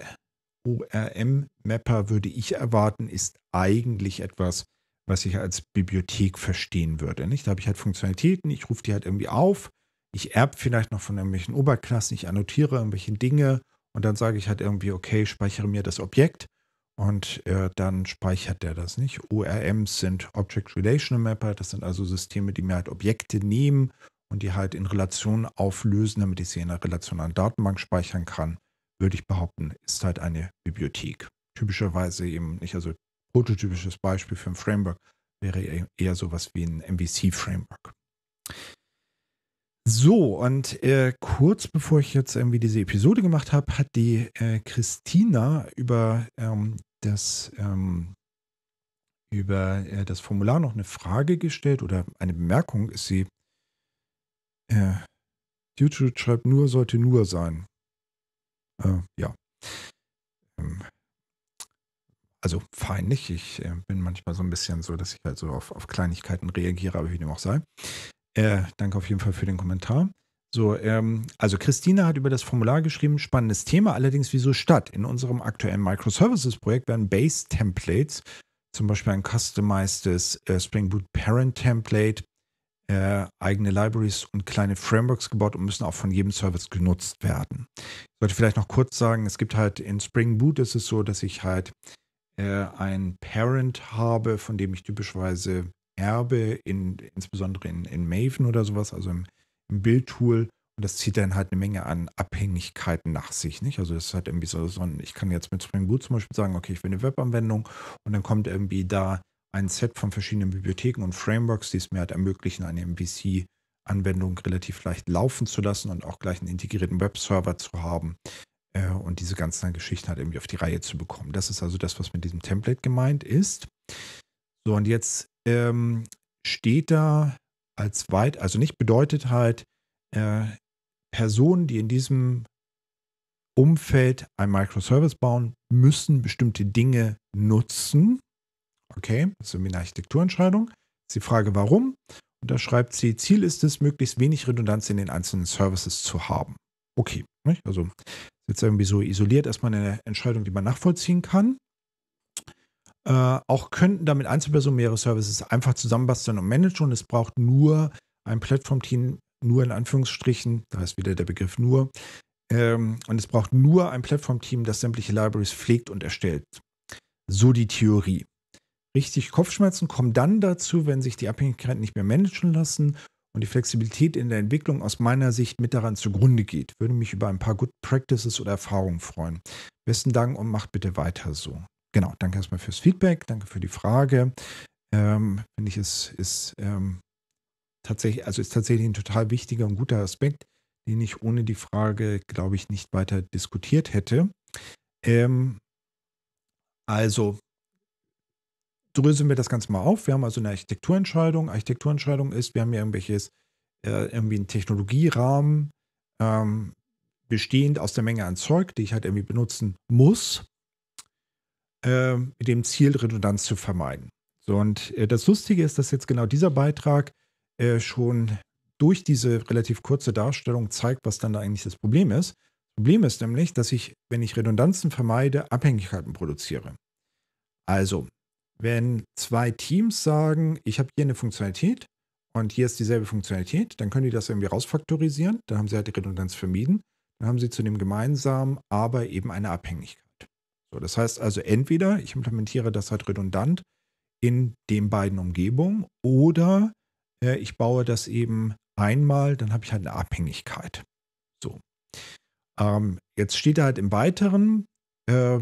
ORM-Mapper würde ich erwarten, ist eigentlich etwas, was ich als Bibliothek verstehen würde. Nicht? Da habe ich halt Funktionalitäten, ich rufe die halt irgendwie auf ich erbe vielleicht noch von irgendwelchen Oberklassen, ich annotiere irgendwelche Dinge und dann sage ich halt irgendwie, okay, speichere mir das Objekt und äh, dann speichert der das nicht. ORMs sind Object Relational Mapper, das sind also Systeme, die mir halt Objekte nehmen und die halt in Relationen auflösen, damit ich sie in einer Relation an Datenbank speichern kann, würde ich behaupten, ist halt eine Bibliothek. Typischerweise eben nicht, also prototypisches Beispiel für ein Framework wäre e-, eher sowas wie ein MVC-Framework. So, und äh, kurz bevor ich jetzt irgendwie diese Episode gemacht habe, hat die äh, Christina über ähm, das ähm, über äh, das Formular noch eine Frage gestellt oder eine Bemerkung ist sie. YouTube äh, schreibt nur, sollte nur sein. Äh, ja. Ähm, also fein nicht. Ich äh, bin manchmal so ein bisschen so, dass ich halt so auf, auf Kleinigkeiten reagiere, aber wie dem auch sei. Äh, danke auf jeden Fall für den Kommentar. So, ähm, also Christina hat über das Formular geschrieben, spannendes Thema, allerdings wieso statt? In unserem aktuellen Microservices-Projekt werden Base-Templates, zum Beispiel ein customized äh, Spring Boot Parent-Template, äh, eigene Libraries und kleine Frameworks gebaut und müssen auch von jedem Service genutzt werden. Ich sollte vielleicht noch kurz sagen, es gibt halt in Spring Boot ist es so, dass ich halt äh, ein Parent habe, von dem ich typischerweise Erbe, in, insbesondere in, in Maven oder sowas, also im, im Bildtool. Und das zieht dann halt eine Menge an Abhängigkeiten nach sich. Nicht? Also das ist halt irgendwie so, so ein, ich kann jetzt mit Spring Boot zum Beispiel sagen, okay, ich will eine Webanwendung und dann kommt irgendwie da ein Set von verschiedenen Bibliotheken und Frameworks, die es mir halt ermöglichen, eine MVC-Anwendung relativ leicht laufen zu lassen und auch gleich einen integrierten Webserver zu haben äh, und diese ganzen Geschichten halt irgendwie auf die Reihe zu bekommen. Das ist also das, was mit diesem Template gemeint ist. So, und jetzt ähm, steht da als weit, also nicht bedeutet halt äh, Personen, die in diesem Umfeld ein Microservice bauen, müssen bestimmte Dinge nutzen. Okay, das ist irgendwie eine Architekturentscheidung. Das ist die Frage, warum? Und da schreibt sie, Ziel ist es, möglichst wenig Redundanz in den einzelnen Services zu haben. Okay, nicht? also jetzt irgendwie so isoliert erstmal eine Entscheidung, die man nachvollziehen kann äh, auch könnten damit Einzelpersonen mehrere Services einfach zusammenbasteln und managen. Und es braucht nur ein Plattform-Team, nur in Anführungsstrichen, da ist wieder der Begriff nur. Ähm, und es braucht nur ein Plattform-Team, das sämtliche Libraries pflegt und erstellt. So die Theorie. Richtig, Kopfschmerzen kommen dann dazu, wenn sich die Abhängigkeiten nicht mehr managen lassen und die Flexibilität in der Entwicklung aus meiner Sicht mit daran zugrunde geht. Würde mich über ein paar Good Practices oder Erfahrungen freuen. Besten Dank und macht bitte weiter so genau, danke erstmal fürs Feedback, danke für die Frage. Ähm, Finde ich, es ist, ist ähm, tatsächlich, also ist tatsächlich ein total wichtiger und guter Aspekt, den ich ohne die Frage, glaube ich, nicht weiter diskutiert hätte. Ähm, also dröseln wir das Ganze mal auf. Wir haben also eine Architekturentscheidung. Architekturentscheidung ist, wir haben ja irgendwelches, äh, irgendwie einen Technologierahmen ähm, bestehend aus der Menge an Zeug, die ich halt irgendwie benutzen muss äh, mit dem Ziel, Redundanz zu vermeiden. So, und äh, das Lustige ist, dass jetzt genau dieser Beitrag äh, schon durch diese relativ kurze Darstellung zeigt, was dann da eigentlich das Problem ist. Das Problem ist nämlich, dass ich, wenn ich Redundanzen vermeide, Abhängigkeiten produziere. Also, wenn zwei Teams sagen, ich habe hier eine Funktionalität und hier ist dieselbe Funktionalität, dann können die das irgendwie rausfaktorisieren, dann haben sie halt die Redundanz vermieden, dann haben sie zu dem gemeinsamen aber eben eine Abhängigkeit. So, das heißt also entweder ich implementiere das halt redundant in den beiden Umgebungen oder äh, ich baue das eben einmal, dann habe ich halt eine Abhängigkeit. So. Ähm, jetzt steht da halt im Weiteren, äh,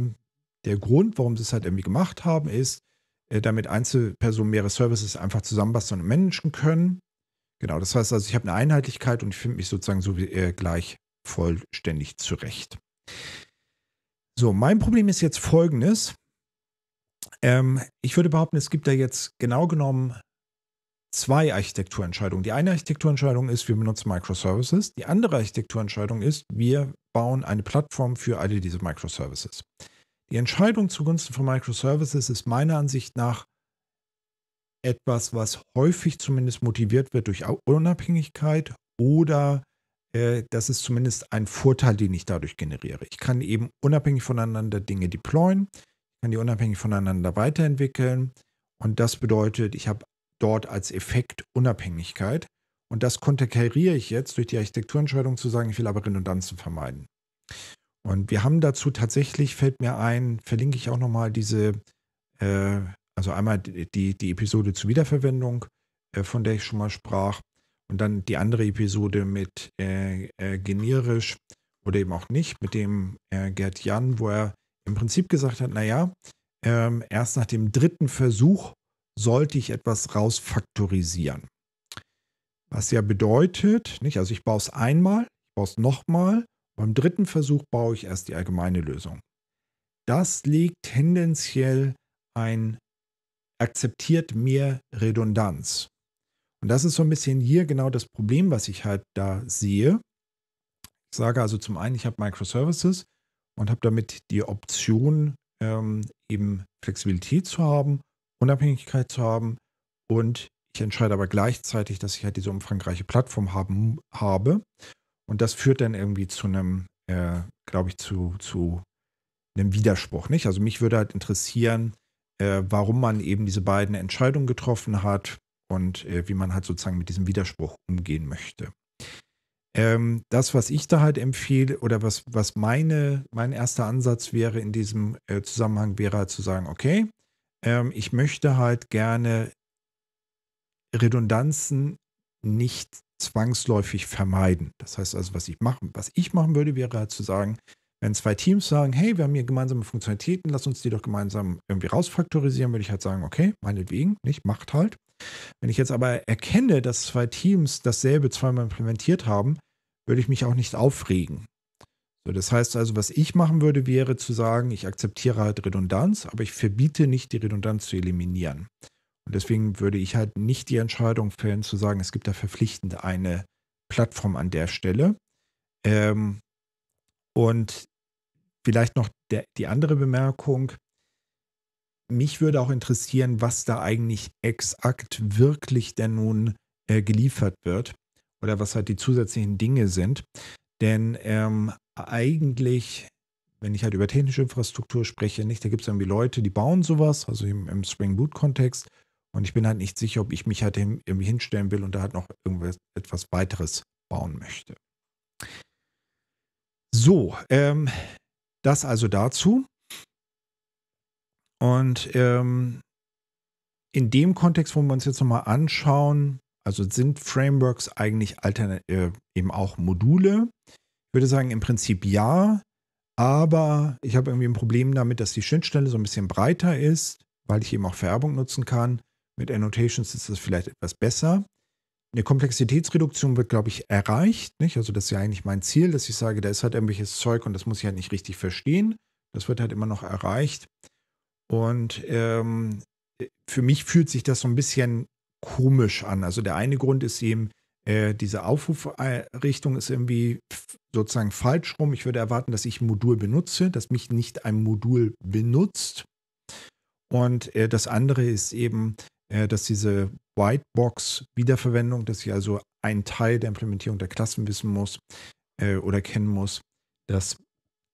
der Grund, warum sie es halt irgendwie gemacht haben, ist, äh, damit Einzelpersonen mehrere Services einfach zusammenbasteln und managen können. Genau, das heißt also, ich habe eine Einheitlichkeit und ich finde mich sozusagen so wie, äh, gleich vollständig zurecht. So, mein Problem ist jetzt folgendes. Ähm, ich würde behaupten, es gibt da jetzt genau genommen zwei Architekturentscheidungen. Die eine Architekturentscheidung ist, wir benutzen Microservices. Die andere Architekturentscheidung ist, wir bauen eine Plattform für alle diese Microservices. Die Entscheidung zugunsten von Microservices ist meiner Ansicht nach etwas, was häufig zumindest motiviert wird durch Unabhängigkeit oder äh, das ist zumindest ein Vorteil, den ich dadurch generiere. Ich kann eben unabhängig voneinander Dinge deployen, kann die unabhängig voneinander weiterentwickeln. Und das bedeutet, ich habe dort als Effekt Unabhängigkeit. Und das konterkariere ich jetzt durch die Architekturentscheidung zu sagen, ich will aber Redundanzen vermeiden. Und wir haben dazu tatsächlich, fällt mir ein, verlinke ich auch nochmal diese, äh, also einmal die, die Episode zur Wiederverwendung, äh, von der ich schon mal sprach, und dann die andere Episode mit äh, äh, generisch oder eben auch nicht, mit dem äh, Gerd Jan, wo er im Prinzip gesagt hat, naja, ähm, erst nach dem dritten Versuch sollte ich etwas rausfaktorisieren. Was ja bedeutet, nicht, also ich baue es einmal, ich baue es nochmal, beim dritten Versuch baue ich erst die allgemeine Lösung. Das legt tendenziell ein akzeptiert mehr Redundanz. Und das ist so ein bisschen hier genau das Problem, was ich halt da sehe. Ich sage also zum einen, ich habe Microservices und habe damit die Option, ähm, eben Flexibilität zu haben, Unabhängigkeit zu haben und ich entscheide aber gleichzeitig, dass ich halt diese umfangreiche Plattform haben, habe. Und das führt dann irgendwie zu einem, äh, glaube ich, zu, zu einem Widerspruch. Nicht? Also mich würde halt interessieren, äh, warum man eben diese beiden Entscheidungen getroffen hat, und äh, wie man halt sozusagen mit diesem Widerspruch umgehen möchte. Ähm, das, was ich da halt empfehle oder was, was meine, mein erster Ansatz wäre in diesem äh, Zusammenhang, wäre halt zu sagen, okay, ähm, ich möchte halt gerne Redundanzen nicht zwangsläufig vermeiden. Das heißt also, was ich machen, was ich machen würde, wäre halt zu sagen, wenn zwei Teams sagen, hey, wir haben hier gemeinsame Funktionalitäten, lass uns die doch gemeinsam irgendwie rausfaktorisieren, würde ich halt sagen, okay, meinetwegen, nicht, macht halt. Wenn ich jetzt aber erkenne, dass zwei Teams dasselbe zweimal implementiert haben, würde ich mich auch nicht aufregen. So, das heißt also, was ich machen würde, wäre zu sagen, ich akzeptiere halt Redundanz, aber ich verbiete nicht, die Redundanz zu eliminieren. Und deswegen würde ich halt nicht die Entscheidung fällen, zu sagen, es gibt da verpflichtend eine Plattform an der Stelle. Ähm, und vielleicht noch der, die andere Bemerkung. Mich würde auch interessieren, was da eigentlich exakt wirklich denn nun äh, geliefert wird oder was halt die zusätzlichen Dinge sind. Denn ähm, eigentlich, wenn ich halt über technische Infrastruktur spreche, nicht, da gibt es irgendwie Leute, die bauen sowas, also im, im Spring Boot-Kontext. Und ich bin halt nicht sicher, ob ich mich halt irgendwie hinstellen will und da halt noch irgendwas etwas weiteres bauen möchte. So, ähm, das also dazu. Und ähm, in dem Kontext, wo wir uns jetzt nochmal anschauen, also sind Frameworks eigentlich äh, eben auch Module? Ich würde sagen, im Prinzip ja, aber ich habe irgendwie ein Problem damit, dass die Schnittstelle so ein bisschen breiter ist, weil ich eben auch Färbung nutzen kann. Mit Annotations ist das vielleicht etwas besser eine Komplexitätsreduktion wird, glaube ich, erreicht. Nicht? Also das ist ja eigentlich mein Ziel, dass ich sage, da ist halt irgendwelches Zeug und das muss ich halt nicht richtig verstehen. Das wird halt immer noch erreicht. Und ähm, für mich fühlt sich das so ein bisschen komisch an. Also der eine Grund ist eben, äh, diese Aufrufrichtung ist irgendwie sozusagen falsch rum. Ich würde erwarten, dass ich ein Modul benutze, dass mich nicht ein Modul benutzt. Und äh, das andere ist eben, äh, dass diese Whitebox-Wiederverwendung, dass ich also einen Teil der Implementierung der Klassen wissen muss äh, oder kennen muss, das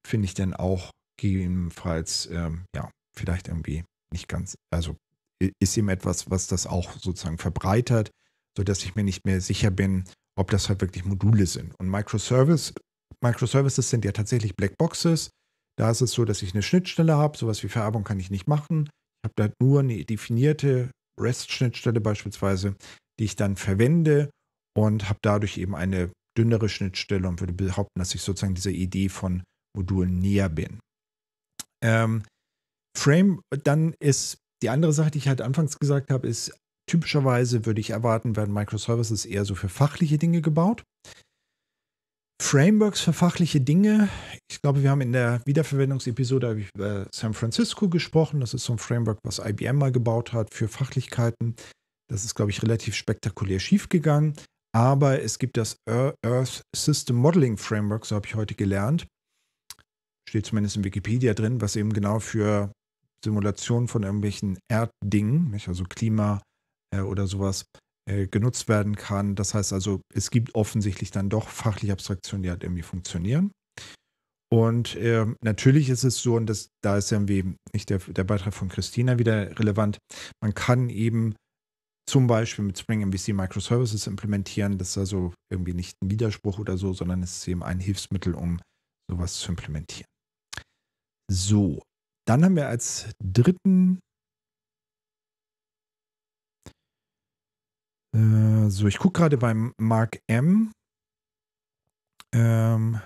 finde ich dann auch gegebenenfalls, ähm, ja, vielleicht irgendwie nicht ganz, also ist eben etwas, was das auch sozusagen verbreitert, sodass ich mir nicht mehr sicher bin, ob das halt wirklich Module sind. Und Microservice, Microservices sind ja tatsächlich Blackboxes. Da ist es so, dass ich eine Schnittstelle habe, sowas wie Vererbung kann ich nicht machen. Ich habe da nur eine definierte REST-Schnittstelle beispielsweise, die ich dann verwende und habe dadurch eben eine dünnere Schnittstelle und würde behaupten, dass ich sozusagen dieser Idee von Modulen näher bin. Ähm, Frame, dann ist die andere Sache, die ich halt anfangs gesagt habe, ist typischerweise würde ich erwarten, werden Microservices eher so für fachliche Dinge gebaut. Frameworks für fachliche Dinge. Ich glaube, wir haben in der Wiederverwendungsepisode über San Francisco gesprochen. Das ist so ein Framework, was IBM mal gebaut hat für Fachlichkeiten. Das ist, glaube ich, relativ spektakulär schiefgegangen. Aber es gibt das Earth System Modeling Framework, so habe ich heute gelernt. Steht zumindest in Wikipedia drin, was eben genau für Simulationen von irgendwelchen Erddingen, also Klima äh, oder sowas, äh, genutzt werden kann. Das heißt also, es gibt offensichtlich dann doch fachliche Abstraktionen, die halt irgendwie funktionieren. Und äh, natürlich ist es so, und das, da ist ja wie nicht der, der Beitrag von Christina wieder relevant, man kann eben zum Beispiel mit Spring MVC Microservices implementieren. Das ist also irgendwie nicht ein Widerspruch oder so, sondern es ist eben ein Hilfsmittel, um sowas zu implementieren. So, dann haben wir als dritten Äh, so, ich gucke gerade beim Mark M. Ähm,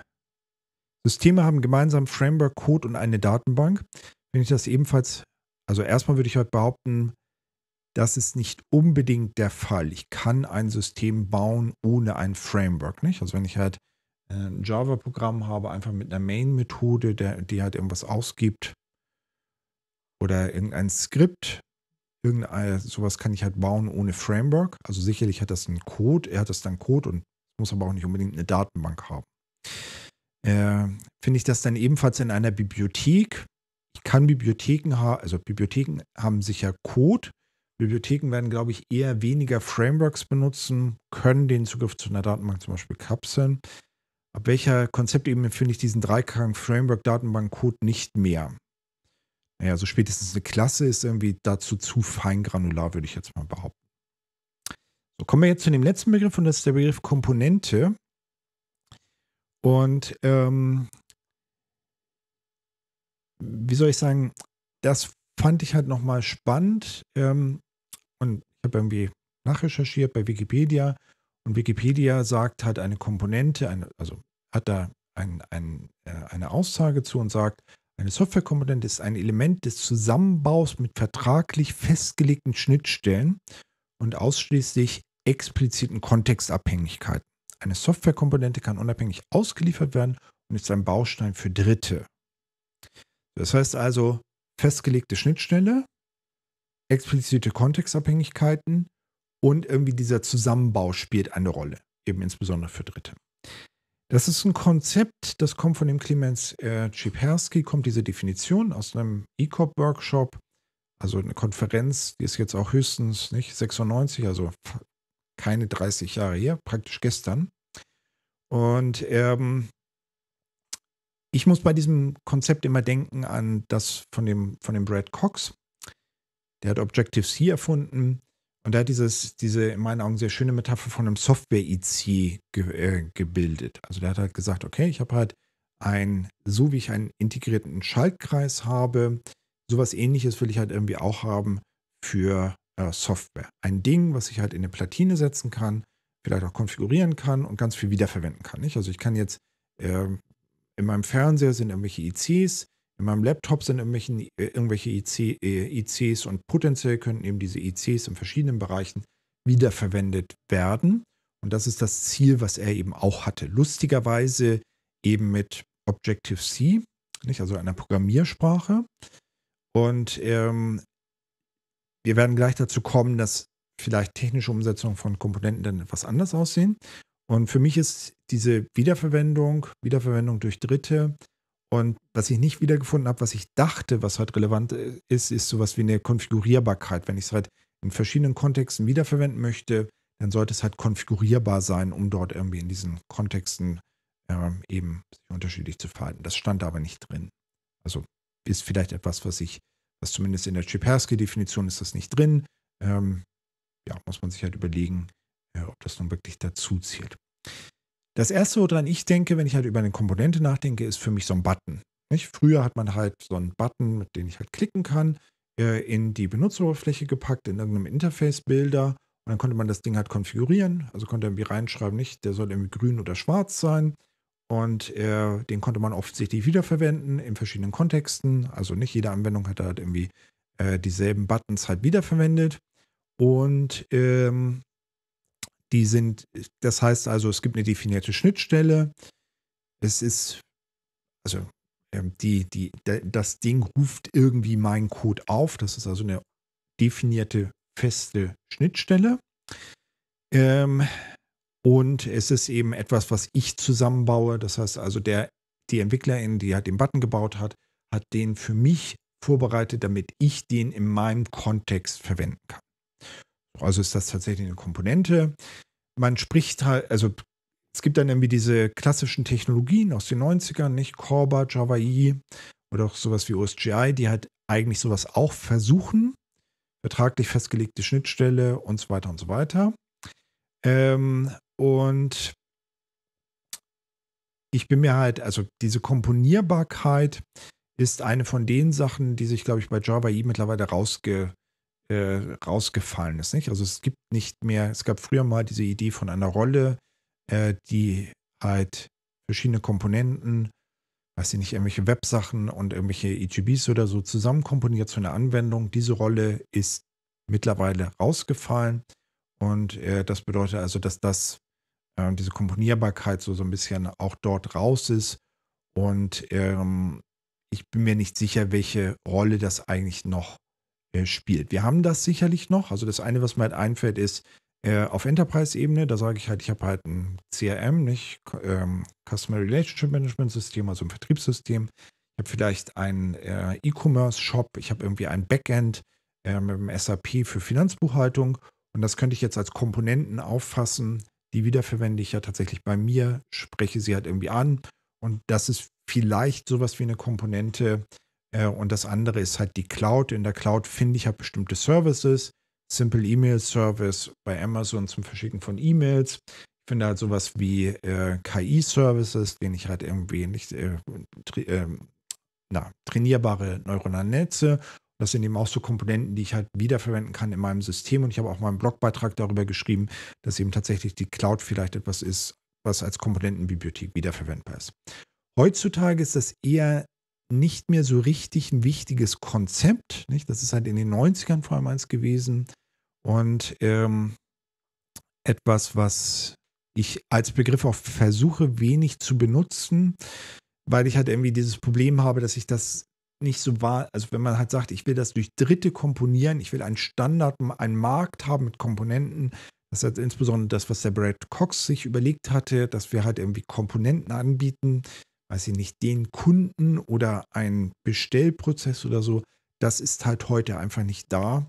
Systeme haben gemeinsam Framework, Code und eine Datenbank. Wenn ich das ebenfalls, also erstmal würde ich halt behaupten, das ist nicht unbedingt der Fall. Ich kann ein System bauen ohne ein Framework, nicht? Also wenn ich halt äh, ein Java-Programm habe, einfach mit einer Main-Methode, die halt irgendwas ausgibt oder irgendein Skript, irgendein, sowas kann ich halt bauen ohne Framework. Also sicherlich hat das einen Code, er hat das dann Code und muss aber auch nicht unbedingt eine Datenbank haben. Äh, Finde ich das dann ebenfalls in einer Bibliothek. Ich kann Bibliotheken haben, also Bibliotheken haben sicher Code. Bibliotheken werden, glaube ich, eher weniger Frameworks benutzen, können den Zugriff zu einer Datenbank zum Beispiel kapseln. Ab welcher Konzeptebene finde ich diesen Dreiklang Framework Datenbank Code nicht mehr? naja, so spätestens eine Klasse ist irgendwie dazu zu feingranular, würde ich jetzt mal behaupten. So, kommen wir jetzt zu dem letzten Begriff und das ist der Begriff Komponente. Und ähm, wie soll ich sagen, das fand ich halt nochmal spannend. Ähm, und ich habe irgendwie nachrecherchiert bei Wikipedia. Und Wikipedia sagt halt eine Komponente, eine, also hat da ein, ein, äh, eine Aussage zu und sagt, eine Softwarekomponente ist ein Element des Zusammenbaus mit vertraglich festgelegten Schnittstellen und ausschließlich expliziten Kontextabhängigkeiten. Eine Softwarekomponente kann unabhängig ausgeliefert werden und ist ein Baustein für Dritte. Das heißt also festgelegte Schnittstelle, explizite Kontextabhängigkeiten und irgendwie dieser Zusammenbau spielt eine Rolle, eben insbesondere für Dritte. Das ist ein Konzept, das kommt von dem Clemens äh, Cziperski, kommt diese Definition aus einem ECOP-Workshop, also eine Konferenz, die ist jetzt auch höchstens nicht 96, also keine 30 Jahre her, praktisch gestern. Und ähm, ich muss bei diesem Konzept immer denken an das von dem, von dem Brad Cox. Der hat Objective-C erfunden und da hat dieses, diese in meinen Augen sehr schöne Metapher von einem Software-IC ge äh, gebildet. Also der hat halt gesagt, okay, ich habe halt ein, so wie ich einen integrierten Schaltkreis habe, sowas ähnliches will ich halt irgendwie auch haben für äh, Software. Ein Ding, was ich halt in eine Platine setzen kann, vielleicht auch konfigurieren kann und ganz viel wiederverwenden kann. Nicht? Also ich kann jetzt äh, in meinem Fernseher sind irgendwelche ICs, in meinem Laptop sind irgendwelche äh, ICs äh, und potenziell können eben diese ICs in verschiedenen Bereichen wiederverwendet werden. Und das ist das Ziel, was er eben auch hatte. Lustigerweise eben mit Objective-C, also einer Programmiersprache. Und ähm, wir werden gleich dazu kommen, dass vielleicht technische Umsetzungen von Komponenten dann etwas anders aussehen. Und für mich ist diese Wiederverwendung, Wiederverwendung durch Dritte, und was ich nicht wiedergefunden habe, was ich dachte, was halt relevant äh, ist, ist sowas wie eine Konfigurierbarkeit. Wenn ich es halt in verschiedenen Kontexten wiederverwenden möchte, dann sollte es halt konfigurierbar sein, um dort irgendwie in diesen Kontexten ähm, eben sich unterschiedlich zu verhalten. Das stand aber nicht drin. Also ist vielleicht etwas, was ich, was zumindest in der Chipersky-Definition ist das nicht drin. Ähm, ja, muss man sich halt überlegen, äh, ob das nun wirklich dazu zählt. Das erste, woran ich denke, wenn ich halt über eine Komponente nachdenke, ist für mich so ein Button. Nicht? Früher hat man halt so einen Button, mit dem ich halt klicken kann, äh, in die Benutzeroberfläche gepackt, in irgendeinem Interface-Bilder. Und dann konnte man das Ding halt konfigurieren. Also konnte irgendwie reinschreiben, nicht, der soll irgendwie grün oder schwarz sein. Und äh, den konnte man offensichtlich wiederverwenden in verschiedenen Kontexten. Also nicht jede Anwendung hat halt irgendwie äh, dieselben Buttons halt wiederverwendet. Und ähm, die sind, das heißt also, es gibt eine definierte Schnittstelle. Es ist, also ähm, die, die, das Ding ruft irgendwie meinen Code auf. Das ist also eine definierte feste Schnittstelle. Ähm, und es ist eben etwas, was ich zusammenbaue. Das heißt also, der, die Entwicklerin, die halt den Button gebaut hat, hat den für mich vorbereitet, damit ich den in meinem Kontext verwenden kann. Also ist das tatsächlich eine Komponente man spricht halt, also es gibt dann irgendwie diese klassischen Technologien aus den 90ern, nicht? Korba, Java E oder auch sowas wie OSGI, die halt eigentlich sowas auch versuchen. Vertraglich festgelegte Schnittstelle und so weiter und so weiter. Ähm, und ich bin mir halt, also diese Komponierbarkeit ist eine von den Sachen, die sich, glaube ich, bei Java E mittlerweile rausge äh, rausgefallen ist. Nicht? Also es gibt nicht mehr, es gab früher mal diese Idee von einer Rolle, äh, die halt verschiedene Komponenten, weiß ich nicht, irgendwelche Websachen und irgendwelche EGBs oder so zusammenkomponiert zu einer Anwendung. Diese Rolle ist mittlerweile rausgefallen. Und äh, das bedeutet also, dass das, äh, diese Komponierbarkeit so, so ein bisschen auch dort raus ist. Und ähm, ich bin mir nicht sicher, welche Rolle das eigentlich noch äh, spielt. Wir haben das sicherlich noch. Also das eine, was mir halt einfällt, ist äh, auf Enterprise-Ebene, da sage ich halt, ich habe halt ein CRM, nicht ähm, Customer Relationship Management System, also ein Vertriebssystem. Ich habe vielleicht einen äh, E-Commerce-Shop, ich habe irgendwie ein Backend äh, mit dem SAP für Finanzbuchhaltung. Und das könnte ich jetzt als Komponenten auffassen. Die wiederverwende ich ja tatsächlich bei mir, spreche sie halt irgendwie an. Und das ist vielleicht sowas wie eine Komponente, äh, und das andere ist halt die Cloud. In der Cloud finde ich halt bestimmte Services. Simple E-Mail Service bei Amazon zum Verschicken von E-Mails. Ich finde halt sowas wie äh, KI-Services, den ich halt irgendwie nicht äh, tra äh, na, trainierbare neuronale Netze. Das sind eben auch so Komponenten, die ich halt wiederverwenden kann in meinem System. Und ich habe auch mal einen Blogbeitrag darüber geschrieben, dass eben tatsächlich die Cloud vielleicht etwas ist, was als Komponentenbibliothek wiederverwendbar ist. Heutzutage ist das eher nicht mehr so richtig ein wichtiges Konzept. Nicht? Das ist halt in den 90ern vor allem eins gewesen. Und ähm, etwas, was ich als Begriff auch versuche, wenig zu benutzen, weil ich halt irgendwie dieses Problem habe, dass ich das nicht so wahr, also wenn man halt sagt, ich will das durch Dritte komponieren, ich will einen Standard, einen Markt haben mit Komponenten, das ist halt insbesondere das, was der Brad Cox sich überlegt hatte, dass wir halt irgendwie Komponenten anbieten, weiß ich nicht, den Kunden oder ein Bestellprozess oder so, das ist halt heute einfach nicht da.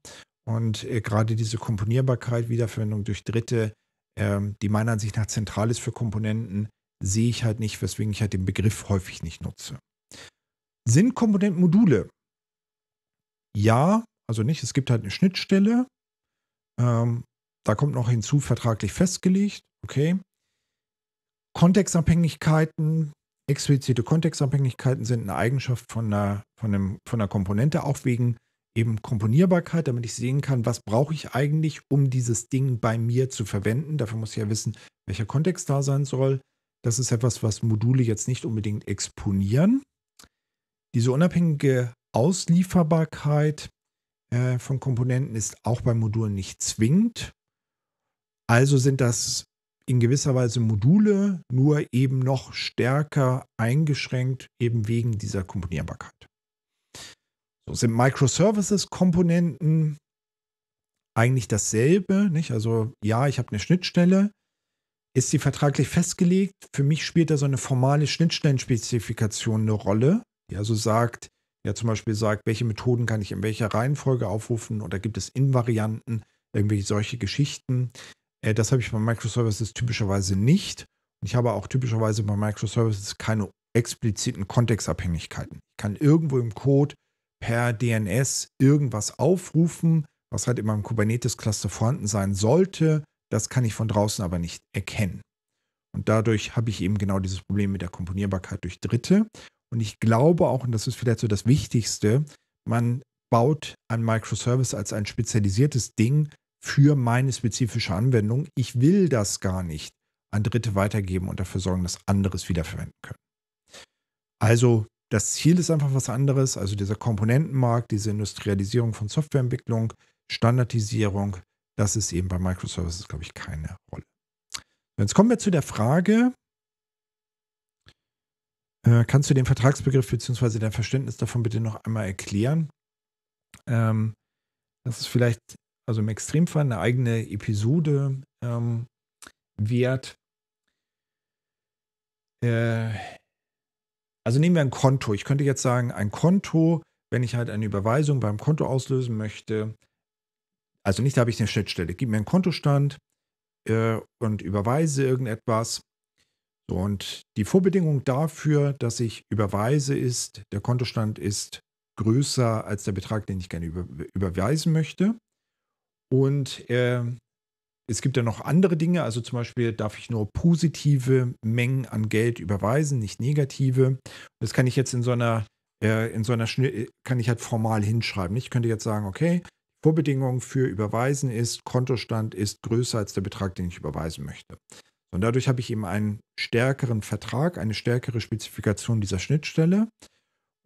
Und äh, gerade diese Komponierbarkeit, Wiederverwendung durch Dritte, ähm, die meiner Ansicht nach zentral ist für Komponenten, sehe ich halt nicht, weswegen ich halt den Begriff häufig nicht nutze. Sind Komponenten Module? Ja, also nicht. Es gibt halt eine Schnittstelle. Ähm, da kommt noch hinzu, vertraglich festgelegt. Okay. Kontextabhängigkeiten Explizite Kontextabhängigkeiten sind eine Eigenschaft von einer, von, einem, von einer Komponente, auch wegen eben Komponierbarkeit, damit ich sehen kann, was brauche ich eigentlich, um dieses Ding bei mir zu verwenden. Dafür muss ich ja wissen, welcher Kontext da sein soll. Das ist etwas, was Module jetzt nicht unbedingt exponieren. Diese unabhängige Auslieferbarkeit äh, von Komponenten ist auch bei Modulen nicht zwingend. Also sind das in gewisser Weise Module, nur eben noch stärker eingeschränkt, eben wegen dieser Komponierbarkeit. So sind Microservices-Komponenten eigentlich dasselbe, nicht? Also ja, ich habe eine Schnittstelle, ist sie vertraglich festgelegt? Für mich spielt da so eine formale Schnittstellenspezifikation eine Rolle, die also sagt, ja zum Beispiel sagt, welche Methoden kann ich in welcher Reihenfolge aufrufen oder gibt es Invarianten, irgendwie solche Geschichten. Äh, das habe ich bei Microservices typischerweise nicht. Ich habe auch typischerweise bei Microservices keine expliziten Kontextabhängigkeiten. Ich kann irgendwo im Code per DNS irgendwas aufrufen, was halt in meinem Kubernetes-Cluster vorhanden sein sollte. Das kann ich von draußen aber nicht erkennen. Und dadurch habe ich eben genau dieses Problem mit der Komponierbarkeit durch Dritte. Und ich glaube auch, und das ist vielleicht so das Wichtigste, man baut ein Microservice als ein spezialisiertes Ding für meine spezifische Anwendung. Ich will das gar nicht an Dritte weitergeben und dafür sorgen, dass andere es wiederverwenden können. Also das Ziel ist einfach was anderes. Also dieser Komponentenmarkt, diese Industrialisierung von Softwareentwicklung, Standardisierung, das ist eben bei Microservices, glaube ich, keine Rolle. Jetzt kommen wir zu der Frage, äh, kannst du den Vertragsbegriff bzw. dein Verständnis davon bitte noch einmal erklären? Ähm, das ist vielleicht also im Extremfall eine eigene Episode ähm, wert. Äh, also nehmen wir ein Konto. Ich könnte jetzt sagen, ein Konto, wenn ich halt eine Überweisung beim Konto auslösen möchte, also nicht, da habe ich eine Schnittstelle, gib mir einen Kontostand äh, und überweise irgendetwas. So, und die Vorbedingung dafür, dass ich überweise, ist, der Kontostand ist größer als der Betrag, den ich gerne über, überweisen möchte. Und äh, es gibt ja noch andere Dinge, also zum Beispiel darf ich nur positive Mengen an Geld überweisen, nicht negative. Das kann ich jetzt in so einer, äh, in so einer äh, kann ich halt formal hinschreiben. Ich könnte jetzt sagen, okay, Vorbedingung für Überweisen ist, Kontostand ist größer als der Betrag, den ich überweisen möchte. Und dadurch habe ich eben einen stärkeren Vertrag, eine stärkere Spezifikation dieser Schnittstelle.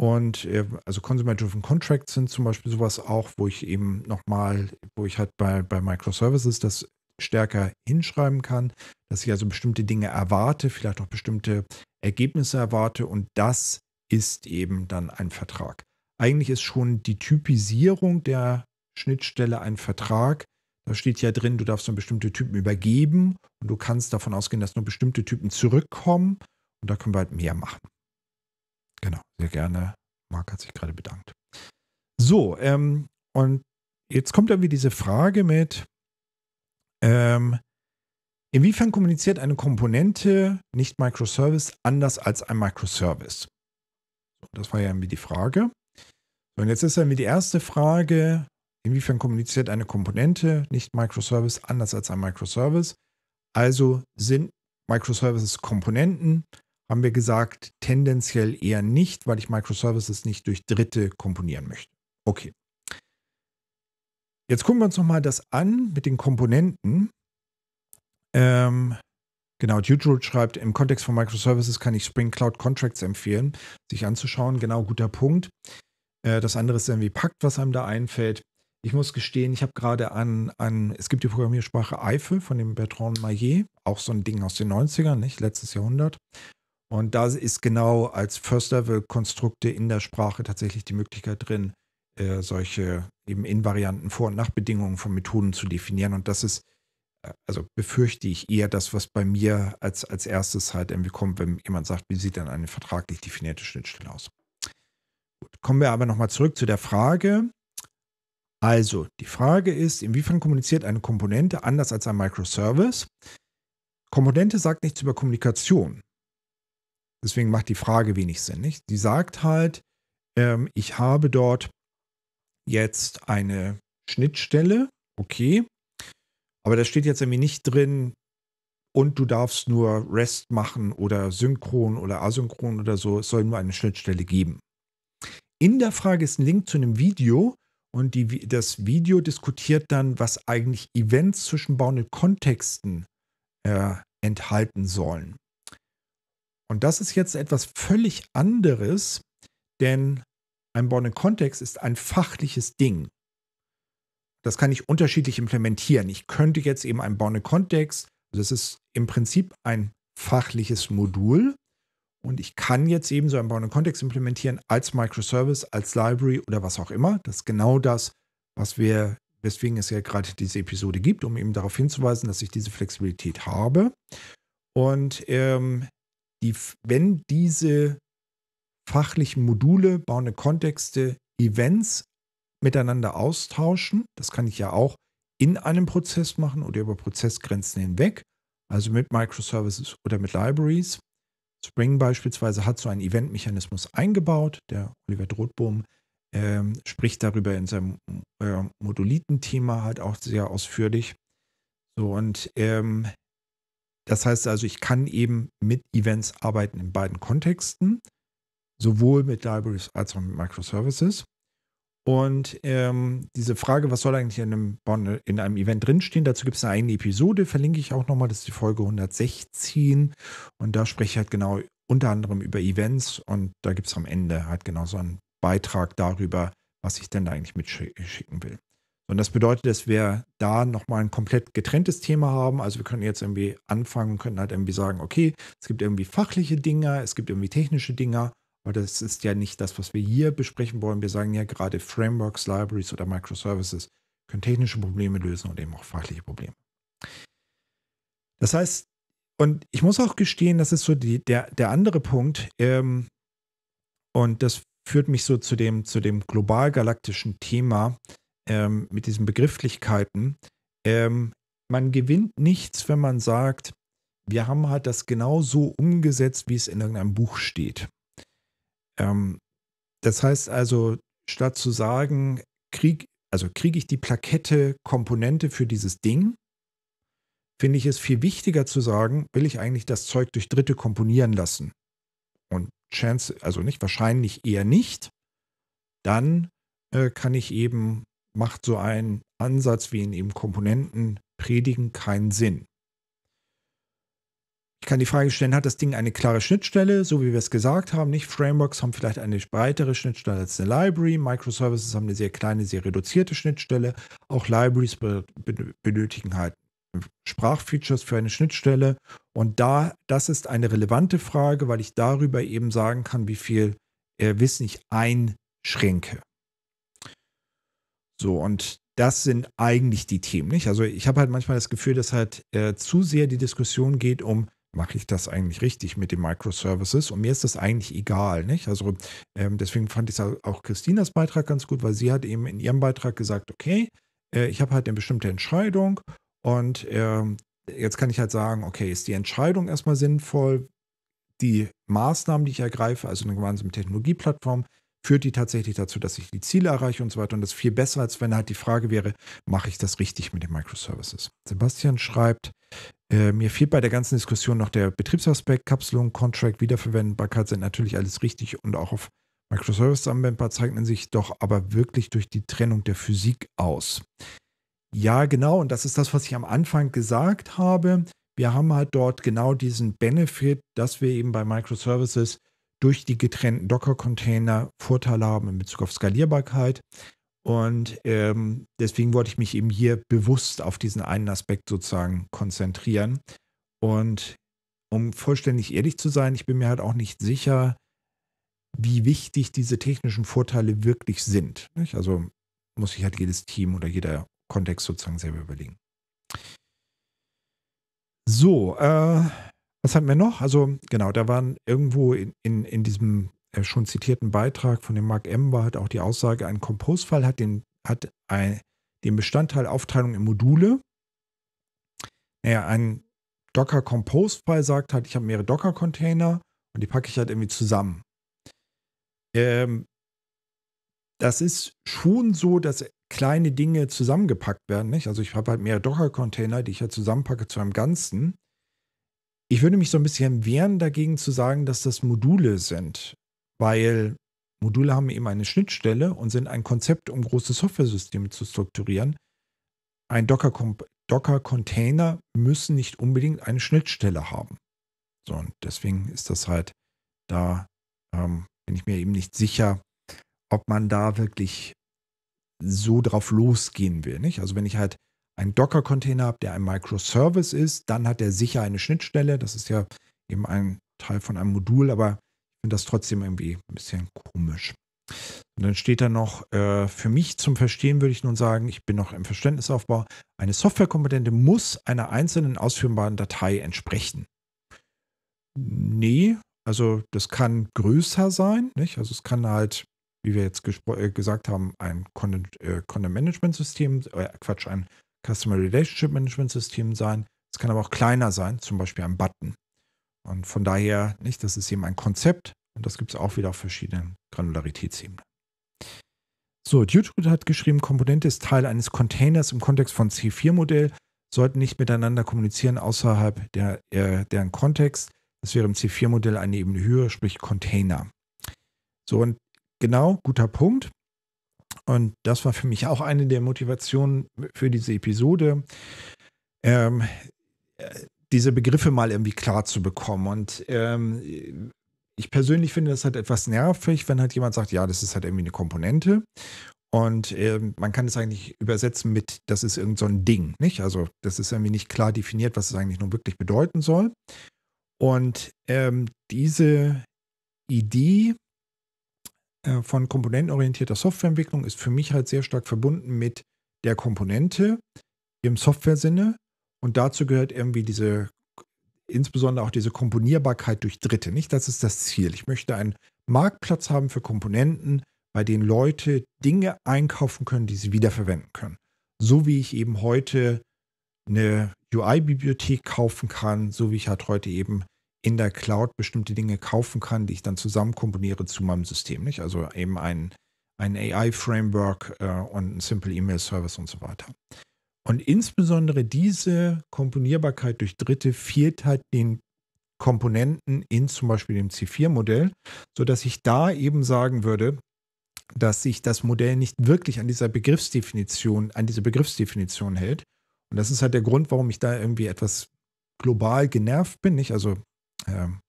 Und äh, also Consumer-Driven Contracts sind zum Beispiel sowas auch, wo ich eben nochmal, wo ich halt bei, bei Microservices das stärker hinschreiben kann, dass ich also bestimmte Dinge erwarte, vielleicht auch bestimmte Ergebnisse erwarte und das ist eben dann ein Vertrag. Eigentlich ist schon die Typisierung der Schnittstelle ein Vertrag. Da steht ja drin, du darfst nur bestimmte Typen übergeben und du kannst davon ausgehen, dass nur bestimmte Typen zurückkommen und da können wir halt mehr machen. Genau, sehr gerne. Marc hat sich gerade bedankt. So, ähm, und jetzt kommt dann wieder diese Frage mit, ähm, inwiefern kommuniziert eine Komponente nicht Microservice anders als ein Microservice? Das war ja irgendwie die Frage. Und jetzt ist dann wieder die erste Frage, inwiefern kommuniziert eine Komponente nicht Microservice anders als ein Microservice? Also sind Microservices Komponenten haben wir gesagt, tendenziell eher nicht, weil ich Microservices nicht durch Dritte komponieren möchte. Okay. Jetzt gucken wir uns nochmal das an mit den Komponenten. Ähm, genau, Tutorial schreibt, im Kontext von Microservices kann ich Spring Cloud Contracts empfehlen, sich anzuschauen. Genau, guter Punkt. Äh, das andere ist irgendwie packt, was einem da einfällt. Ich muss gestehen, ich habe gerade an, an, es gibt die Programmiersprache Eifel von dem Bertrand Maillet, auch so ein Ding aus den 90ern, nicht? Letztes Jahrhundert. Und da ist genau als First-Level-Konstrukte in der Sprache tatsächlich die Möglichkeit drin, äh, solche eben invarianten Vor- und Nachbedingungen von Methoden zu definieren. Und das ist, äh, also befürchte ich eher das, was bei mir als, als erstes halt irgendwie kommt, wenn jemand sagt, wie sieht dann eine vertraglich definierte Schnittstelle aus. Gut, kommen wir aber nochmal zurück zu der Frage. Also, die Frage ist, inwiefern kommuniziert eine Komponente anders als ein Microservice? Komponente sagt nichts über Kommunikation. Deswegen macht die Frage wenig Sinn. Nicht? Sie sagt halt, ähm, ich habe dort jetzt eine Schnittstelle, okay, aber da steht jetzt irgendwie nicht drin, und du darfst nur REST machen oder synchron oder asynchron oder so. Es soll nur eine Schnittstelle geben. In der Frage ist ein Link zu einem Video und die, das Video diskutiert dann, was eigentlich Events zwischen bauenden Kontexten äh, enthalten sollen. Und das ist jetzt etwas völlig anderes, denn ein Born-in-Kontext ist ein fachliches Ding. Das kann ich unterschiedlich implementieren. Ich könnte jetzt eben ein Born-in-Kontext, also das ist im Prinzip ein fachliches Modul, und ich kann jetzt eben so einen Bound Context implementieren als Microservice, als Library oder was auch immer. Das ist genau das, was wir, weswegen es ja gerade diese Episode gibt, um eben darauf hinzuweisen, dass ich diese Flexibilität habe. Und ähm, die, wenn diese fachlichen Module, bauende Kontexte, Events miteinander austauschen, das kann ich ja auch in einem Prozess machen oder über Prozessgrenzen hinweg, also mit Microservices oder mit Libraries. Spring beispielsweise hat so einen Event-Mechanismus eingebaut. Der Oliver Drothbohm ähm, spricht darüber in seinem äh, moduliten halt auch sehr ausführlich. So, und ähm, das heißt also, ich kann eben mit Events arbeiten in beiden Kontexten, sowohl mit Libraries als auch mit Microservices. Und ähm, diese Frage, was soll eigentlich in einem, in einem Event drinstehen, dazu gibt es eine eigene Episode, verlinke ich auch nochmal, das ist die Folge 116. Und da spreche ich halt genau unter anderem über Events und da gibt es am Ende halt genau so einen Beitrag darüber, was ich denn da eigentlich mitschicken will. Und das bedeutet, dass wir da nochmal ein komplett getrenntes Thema haben. Also wir können jetzt irgendwie anfangen und können halt irgendwie sagen, okay, es gibt irgendwie fachliche Dinge, es gibt irgendwie technische Dinge, aber das ist ja nicht das, was wir hier besprechen wollen. Wir sagen ja gerade Frameworks, Libraries oder Microservices können technische Probleme lösen und eben auch fachliche Probleme. Das heißt, und ich muss auch gestehen, das ist so die, der, der andere Punkt, ähm, und das führt mich so zu dem, zu dem global-galaktischen Thema, ähm, mit diesen Begrifflichkeiten. Ähm, man gewinnt nichts, wenn man sagt, wir haben halt das genau so umgesetzt, wie es in irgendeinem Buch steht. Ähm, das heißt also, statt zu sagen, krieg, also kriege ich die Plakette Komponente für dieses Ding, finde ich es viel wichtiger zu sagen, will ich eigentlich das Zeug durch Dritte komponieren lassen? Und Chance, also nicht wahrscheinlich eher nicht, dann äh, kann ich eben macht so ein Ansatz, wie in eben Komponenten predigen, keinen Sinn. Ich kann die Frage stellen, hat das Ding eine klare Schnittstelle, so wie wir es gesagt haben, nicht? Frameworks haben vielleicht eine breitere Schnittstelle als eine Library, Microservices haben eine sehr kleine, sehr reduzierte Schnittstelle, auch Libraries benötigen halt Sprachfeatures für eine Schnittstelle und da, das ist eine relevante Frage, weil ich darüber eben sagen kann, wie viel äh, Wissen ich einschränke. So, und das sind eigentlich die Themen, nicht? Also ich habe halt manchmal das Gefühl, dass halt äh, zu sehr die Diskussion geht um, mache ich das eigentlich richtig mit den Microservices? Und mir ist das eigentlich egal, nicht? Also ähm, deswegen fand ich auch Christinas Beitrag ganz gut, weil sie hat eben in ihrem Beitrag gesagt, okay, äh, ich habe halt eine bestimmte Entscheidung und äh, jetzt kann ich halt sagen, okay, ist die Entscheidung erstmal sinnvoll? Die Maßnahmen, die ich ergreife, also eine gemeinsame Technologieplattform, führt die tatsächlich dazu, dass ich die Ziele erreiche und so weiter. Und das ist viel besser, als wenn halt die Frage wäre, mache ich das richtig mit den Microservices? Sebastian schreibt, äh, mir fehlt bei der ganzen Diskussion noch der Betriebsaspekt, Kapselung, Contract, Wiederverwendbarkeit sind natürlich alles richtig und auch auf Microservices anwendbar, zeichnen sich doch aber wirklich durch die Trennung der Physik aus. Ja, genau, und das ist das, was ich am Anfang gesagt habe. Wir haben halt dort genau diesen Benefit, dass wir eben bei Microservices durch die getrennten Docker-Container Vorteile haben in Bezug auf Skalierbarkeit. Und ähm, deswegen wollte ich mich eben hier bewusst auf diesen einen Aspekt sozusagen konzentrieren. Und um vollständig ehrlich zu sein, ich bin mir halt auch nicht sicher, wie wichtig diese technischen Vorteile wirklich sind. Nicht? Also muss sich halt jedes Team oder jeder Kontext sozusagen selber überlegen. So, äh, was hatten wir noch? Also genau, da waren irgendwo in, in, in diesem äh, schon zitierten Beitrag von dem Mark M. war halt auch die Aussage, ein Kompostfall hat den, hat ein, den Bestandteil Aufteilung in Module. Naja, ein Docker Compose-File sagt halt, ich habe mehrere Docker-Container und die packe ich halt irgendwie zusammen. Ähm, das ist schon so, dass kleine Dinge zusammengepackt werden. Nicht? Also ich habe halt mehrere Docker-Container, die ich halt zusammenpacke zu einem Ganzen. Ich würde mich so ein bisschen wehren dagegen zu sagen, dass das Module sind, weil Module haben eben eine Schnittstelle und sind ein Konzept, um große Softwaresysteme zu strukturieren. Ein Docker-Container Docker müssen nicht unbedingt eine Schnittstelle haben. So, und deswegen ist das halt, da ähm, bin ich mir eben nicht sicher, ob man da wirklich so drauf losgehen will. Nicht? Also wenn ich halt einen Docker-Container habe, der ein Microservice ist. Dann hat er sicher eine Schnittstelle. Das ist ja eben ein Teil von einem Modul, aber ich finde das trotzdem irgendwie ein bisschen komisch. Und dann steht da noch, äh, für mich zum Verstehen würde ich nun sagen, ich bin noch im Verständnisaufbau, eine Softwarekomponente muss einer einzelnen ausführbaren Datei entsprechen. Nee, also das kann größer sein, nicht? Also es kann halt, wie wir jetzt äh, gesagt haben, ein Content-Management-System, äh, äh, Quatsch, ein Customer Relationship Management System sein. Es kann aber auch kleiner sein, zum Beispiel ein Button. Und von daher nicht, das ist eben ein Konzept und das gibt es auch wieder auf verschiedenen Granularitätsebenen. So, Dutroot hat geschrieben, Komponente ist Teil eines Containers im Kontext von C4-Modell, sollten nicht miteinander kommunizieren außerhalb der, äh, deren Kontext. Das wäre im C4-Modell eine Ebene höher, sprich Container. So, und genau, guter Punkt. Und das war für mich auch eine der Motivationen für diese Episode, ähm, diese Begriffe mal irgendwie klar zu bekommen. Und ähm, ich persönlich finde das halt etwas nervig, wenn halt jemand sagt, ja, das ist halt irgendwie eine Komponente. Und äh, man kann es eigentlich übersetzen mit, das ist irgend so ein Ding, nicht? Also das ist irgendwie nicht klar definiert, was es eigentlich nun wirklich bedeuten soll. Und ähm, diese Idee äh, von komponentenorientierter Softwareentwicklung ist für mich halt sehr stark verbunden mit der Komponente im Software-Sinne. Und dazu gehört irgendwie diese, insbesondere auch diese Komponierbarkeit durch Dritte. Nicht, das ist das Ziel. Ich möchte einen Marktplatz haben für Komponenten, bei denen Leute Dinge einkaufen können, die sie wiederverwenden können. So wie ich eben heute eine UI-Bibliothek kaufen kann, so wie ich halt heute eben in der Cloud bestimmte Dinge kaufen kann, die ich dann zusammen komponiere zu meinem System. Nicht? Also eben ein, ein AI-Framework äh, und ein Simple E-Mail-Service und so weiter. Und insbesondere diese Komponierbarkeit durch Dritte fehlt halt den Komponenten in zum Beispiel dem C4-Modell, sodass ich da eben sagen würde, dass sich das Modell nicht wirklich an dieser Begriffsdefinition, an diese Begriffsdefinition hält. Und das ist halt der Grund, warum ich da irgendwie etwas global genervt bin. Nicht? Also ähm,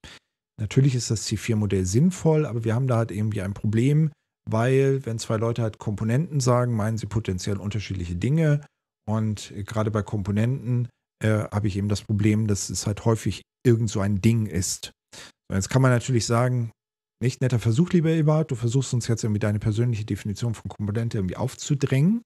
natürlich ist das C4-Modell sinnvoll, aber wir haben da halt irgendwie ein Problem, weil wenn zwei Leute halt Komponenten sagen, meinen sie potenziell unterschiedliche Dinge. Und äh, gerade bei Komponenten äh, habe ich eben das Problem, dass es halt häufig irgend so ein Ding ist. Und jetzt kann man natürlich sagen, nicht netter Versuch, lieber Ebert, du versuchst uns jetzt irgendwie deine persönliche Definition von Komponente irgendwie aufzudrängen.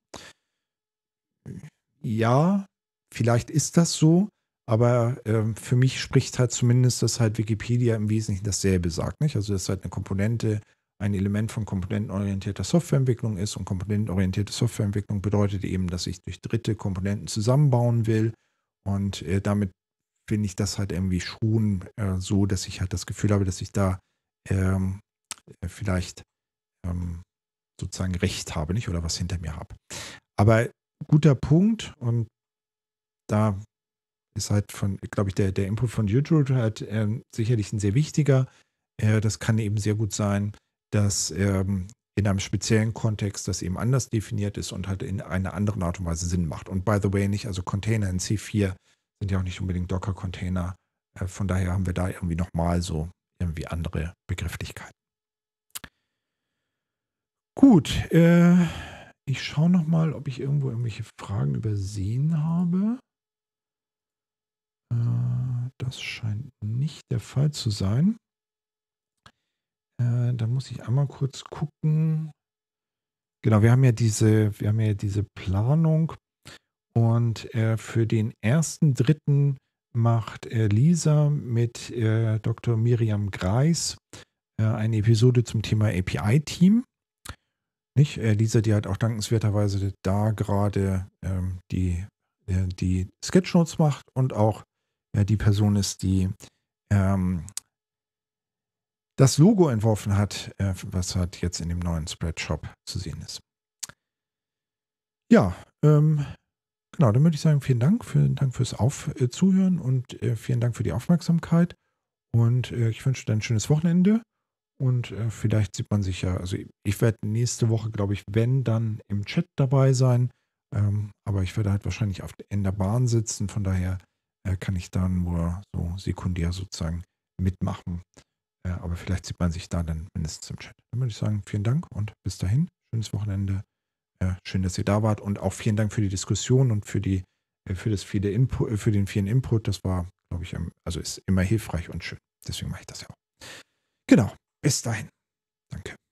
Ja, vielleicht ist das so, aber äh, für mich spricht halt zumindest, dass halt Wikipedia im Wesentlichen dasselbe sagt. Nicht? Also, dass halt eine Komponente ein Element von komponentenorientierter Softwareentwicklung ist. Und komponentenorientierte Softwareentwicklung bedeutet eben, dass ich durch dritte Komponenten zusammenbauen will. Und äh, damit finde ich das halt irgendwie schon äh, so, dass ich halt das Gefühl habe, dass ich da ähm, äh, vielleicht ähm, sozusagen Recht habe, nicht? Oder was hinter mir habe. Aber guter Punkt und da ist halt von, glaube ich, der, der Input von YouTube halt ähm, sicherlich ein sehr wichtiger. Äh, das kann eben sehr gut sein, dass ähm, in einem speziellen Kontext das eben anders definiert ist und halt in einer anderen Art und Weise Sinn macht. Und by the way, nicht, also Container in C4 sind ja auch nicht unbedingt Docker-Container. Äh, von daher haben wir da irgendwie nochmal so irgendwie andere Begrifflichkeiten. Gut, äh, ich schaue nochmal, ob ich irgendwo irgendwelche Fragen übersehen habe. Äh, das scheint nicht der Fall zu sein. Äh, da muss ich einmal kurz gucken. Genau, wir haben ja diese, wir haben ja diese Planung und äh, für den ersten dritten macht Lisa mit Dr. Miriam Greis eine Episode zum Thema API-Team. Nicht? Lisa, die hat auch dankenswerterweise da gerade ähm, die, die Sketchnotes macht und auch ja, äh, die Person ist, die ähm, das Logo entworfen hat, äh, was halt jetzt in dem neuen Spreadshop zu sehen ist. Ja, ähm, genau, dann würde ich sagen, vielen Dank, vielen Dank fürs Auf äh, Zuhören und äh, vielen Dank für die Aufmerksamkeit. Und äh, ich wünsche dir ein schönes Wochenende. Und äh, vielleicht sieht man sich ja, also ich, ich werde nächste Woche, glaube ich, wenn dann im Chat dabei sein. Ähm, aber ich werde halt wahrscheinlich auf, in der Bahn sitzen, von daher äh, kann ich da nur so sekundär sozusagen mitmachen. Äh, aber vielleicht sieht man sich da dann mindestens im Chat. Dann würde ich sagen, vielen Dank und bis dahin. Schönes Wochenende. Äh, schön, dass ihr da wart und auch vielen Dank für die Diskussion und für, die, für, das viele Input, für den vielen Input. Das war, glaube ich, ähm, also ist immer hilfreich und schön. Deswegen mache ich das ja auch. Genau. Bis dahin. Danke.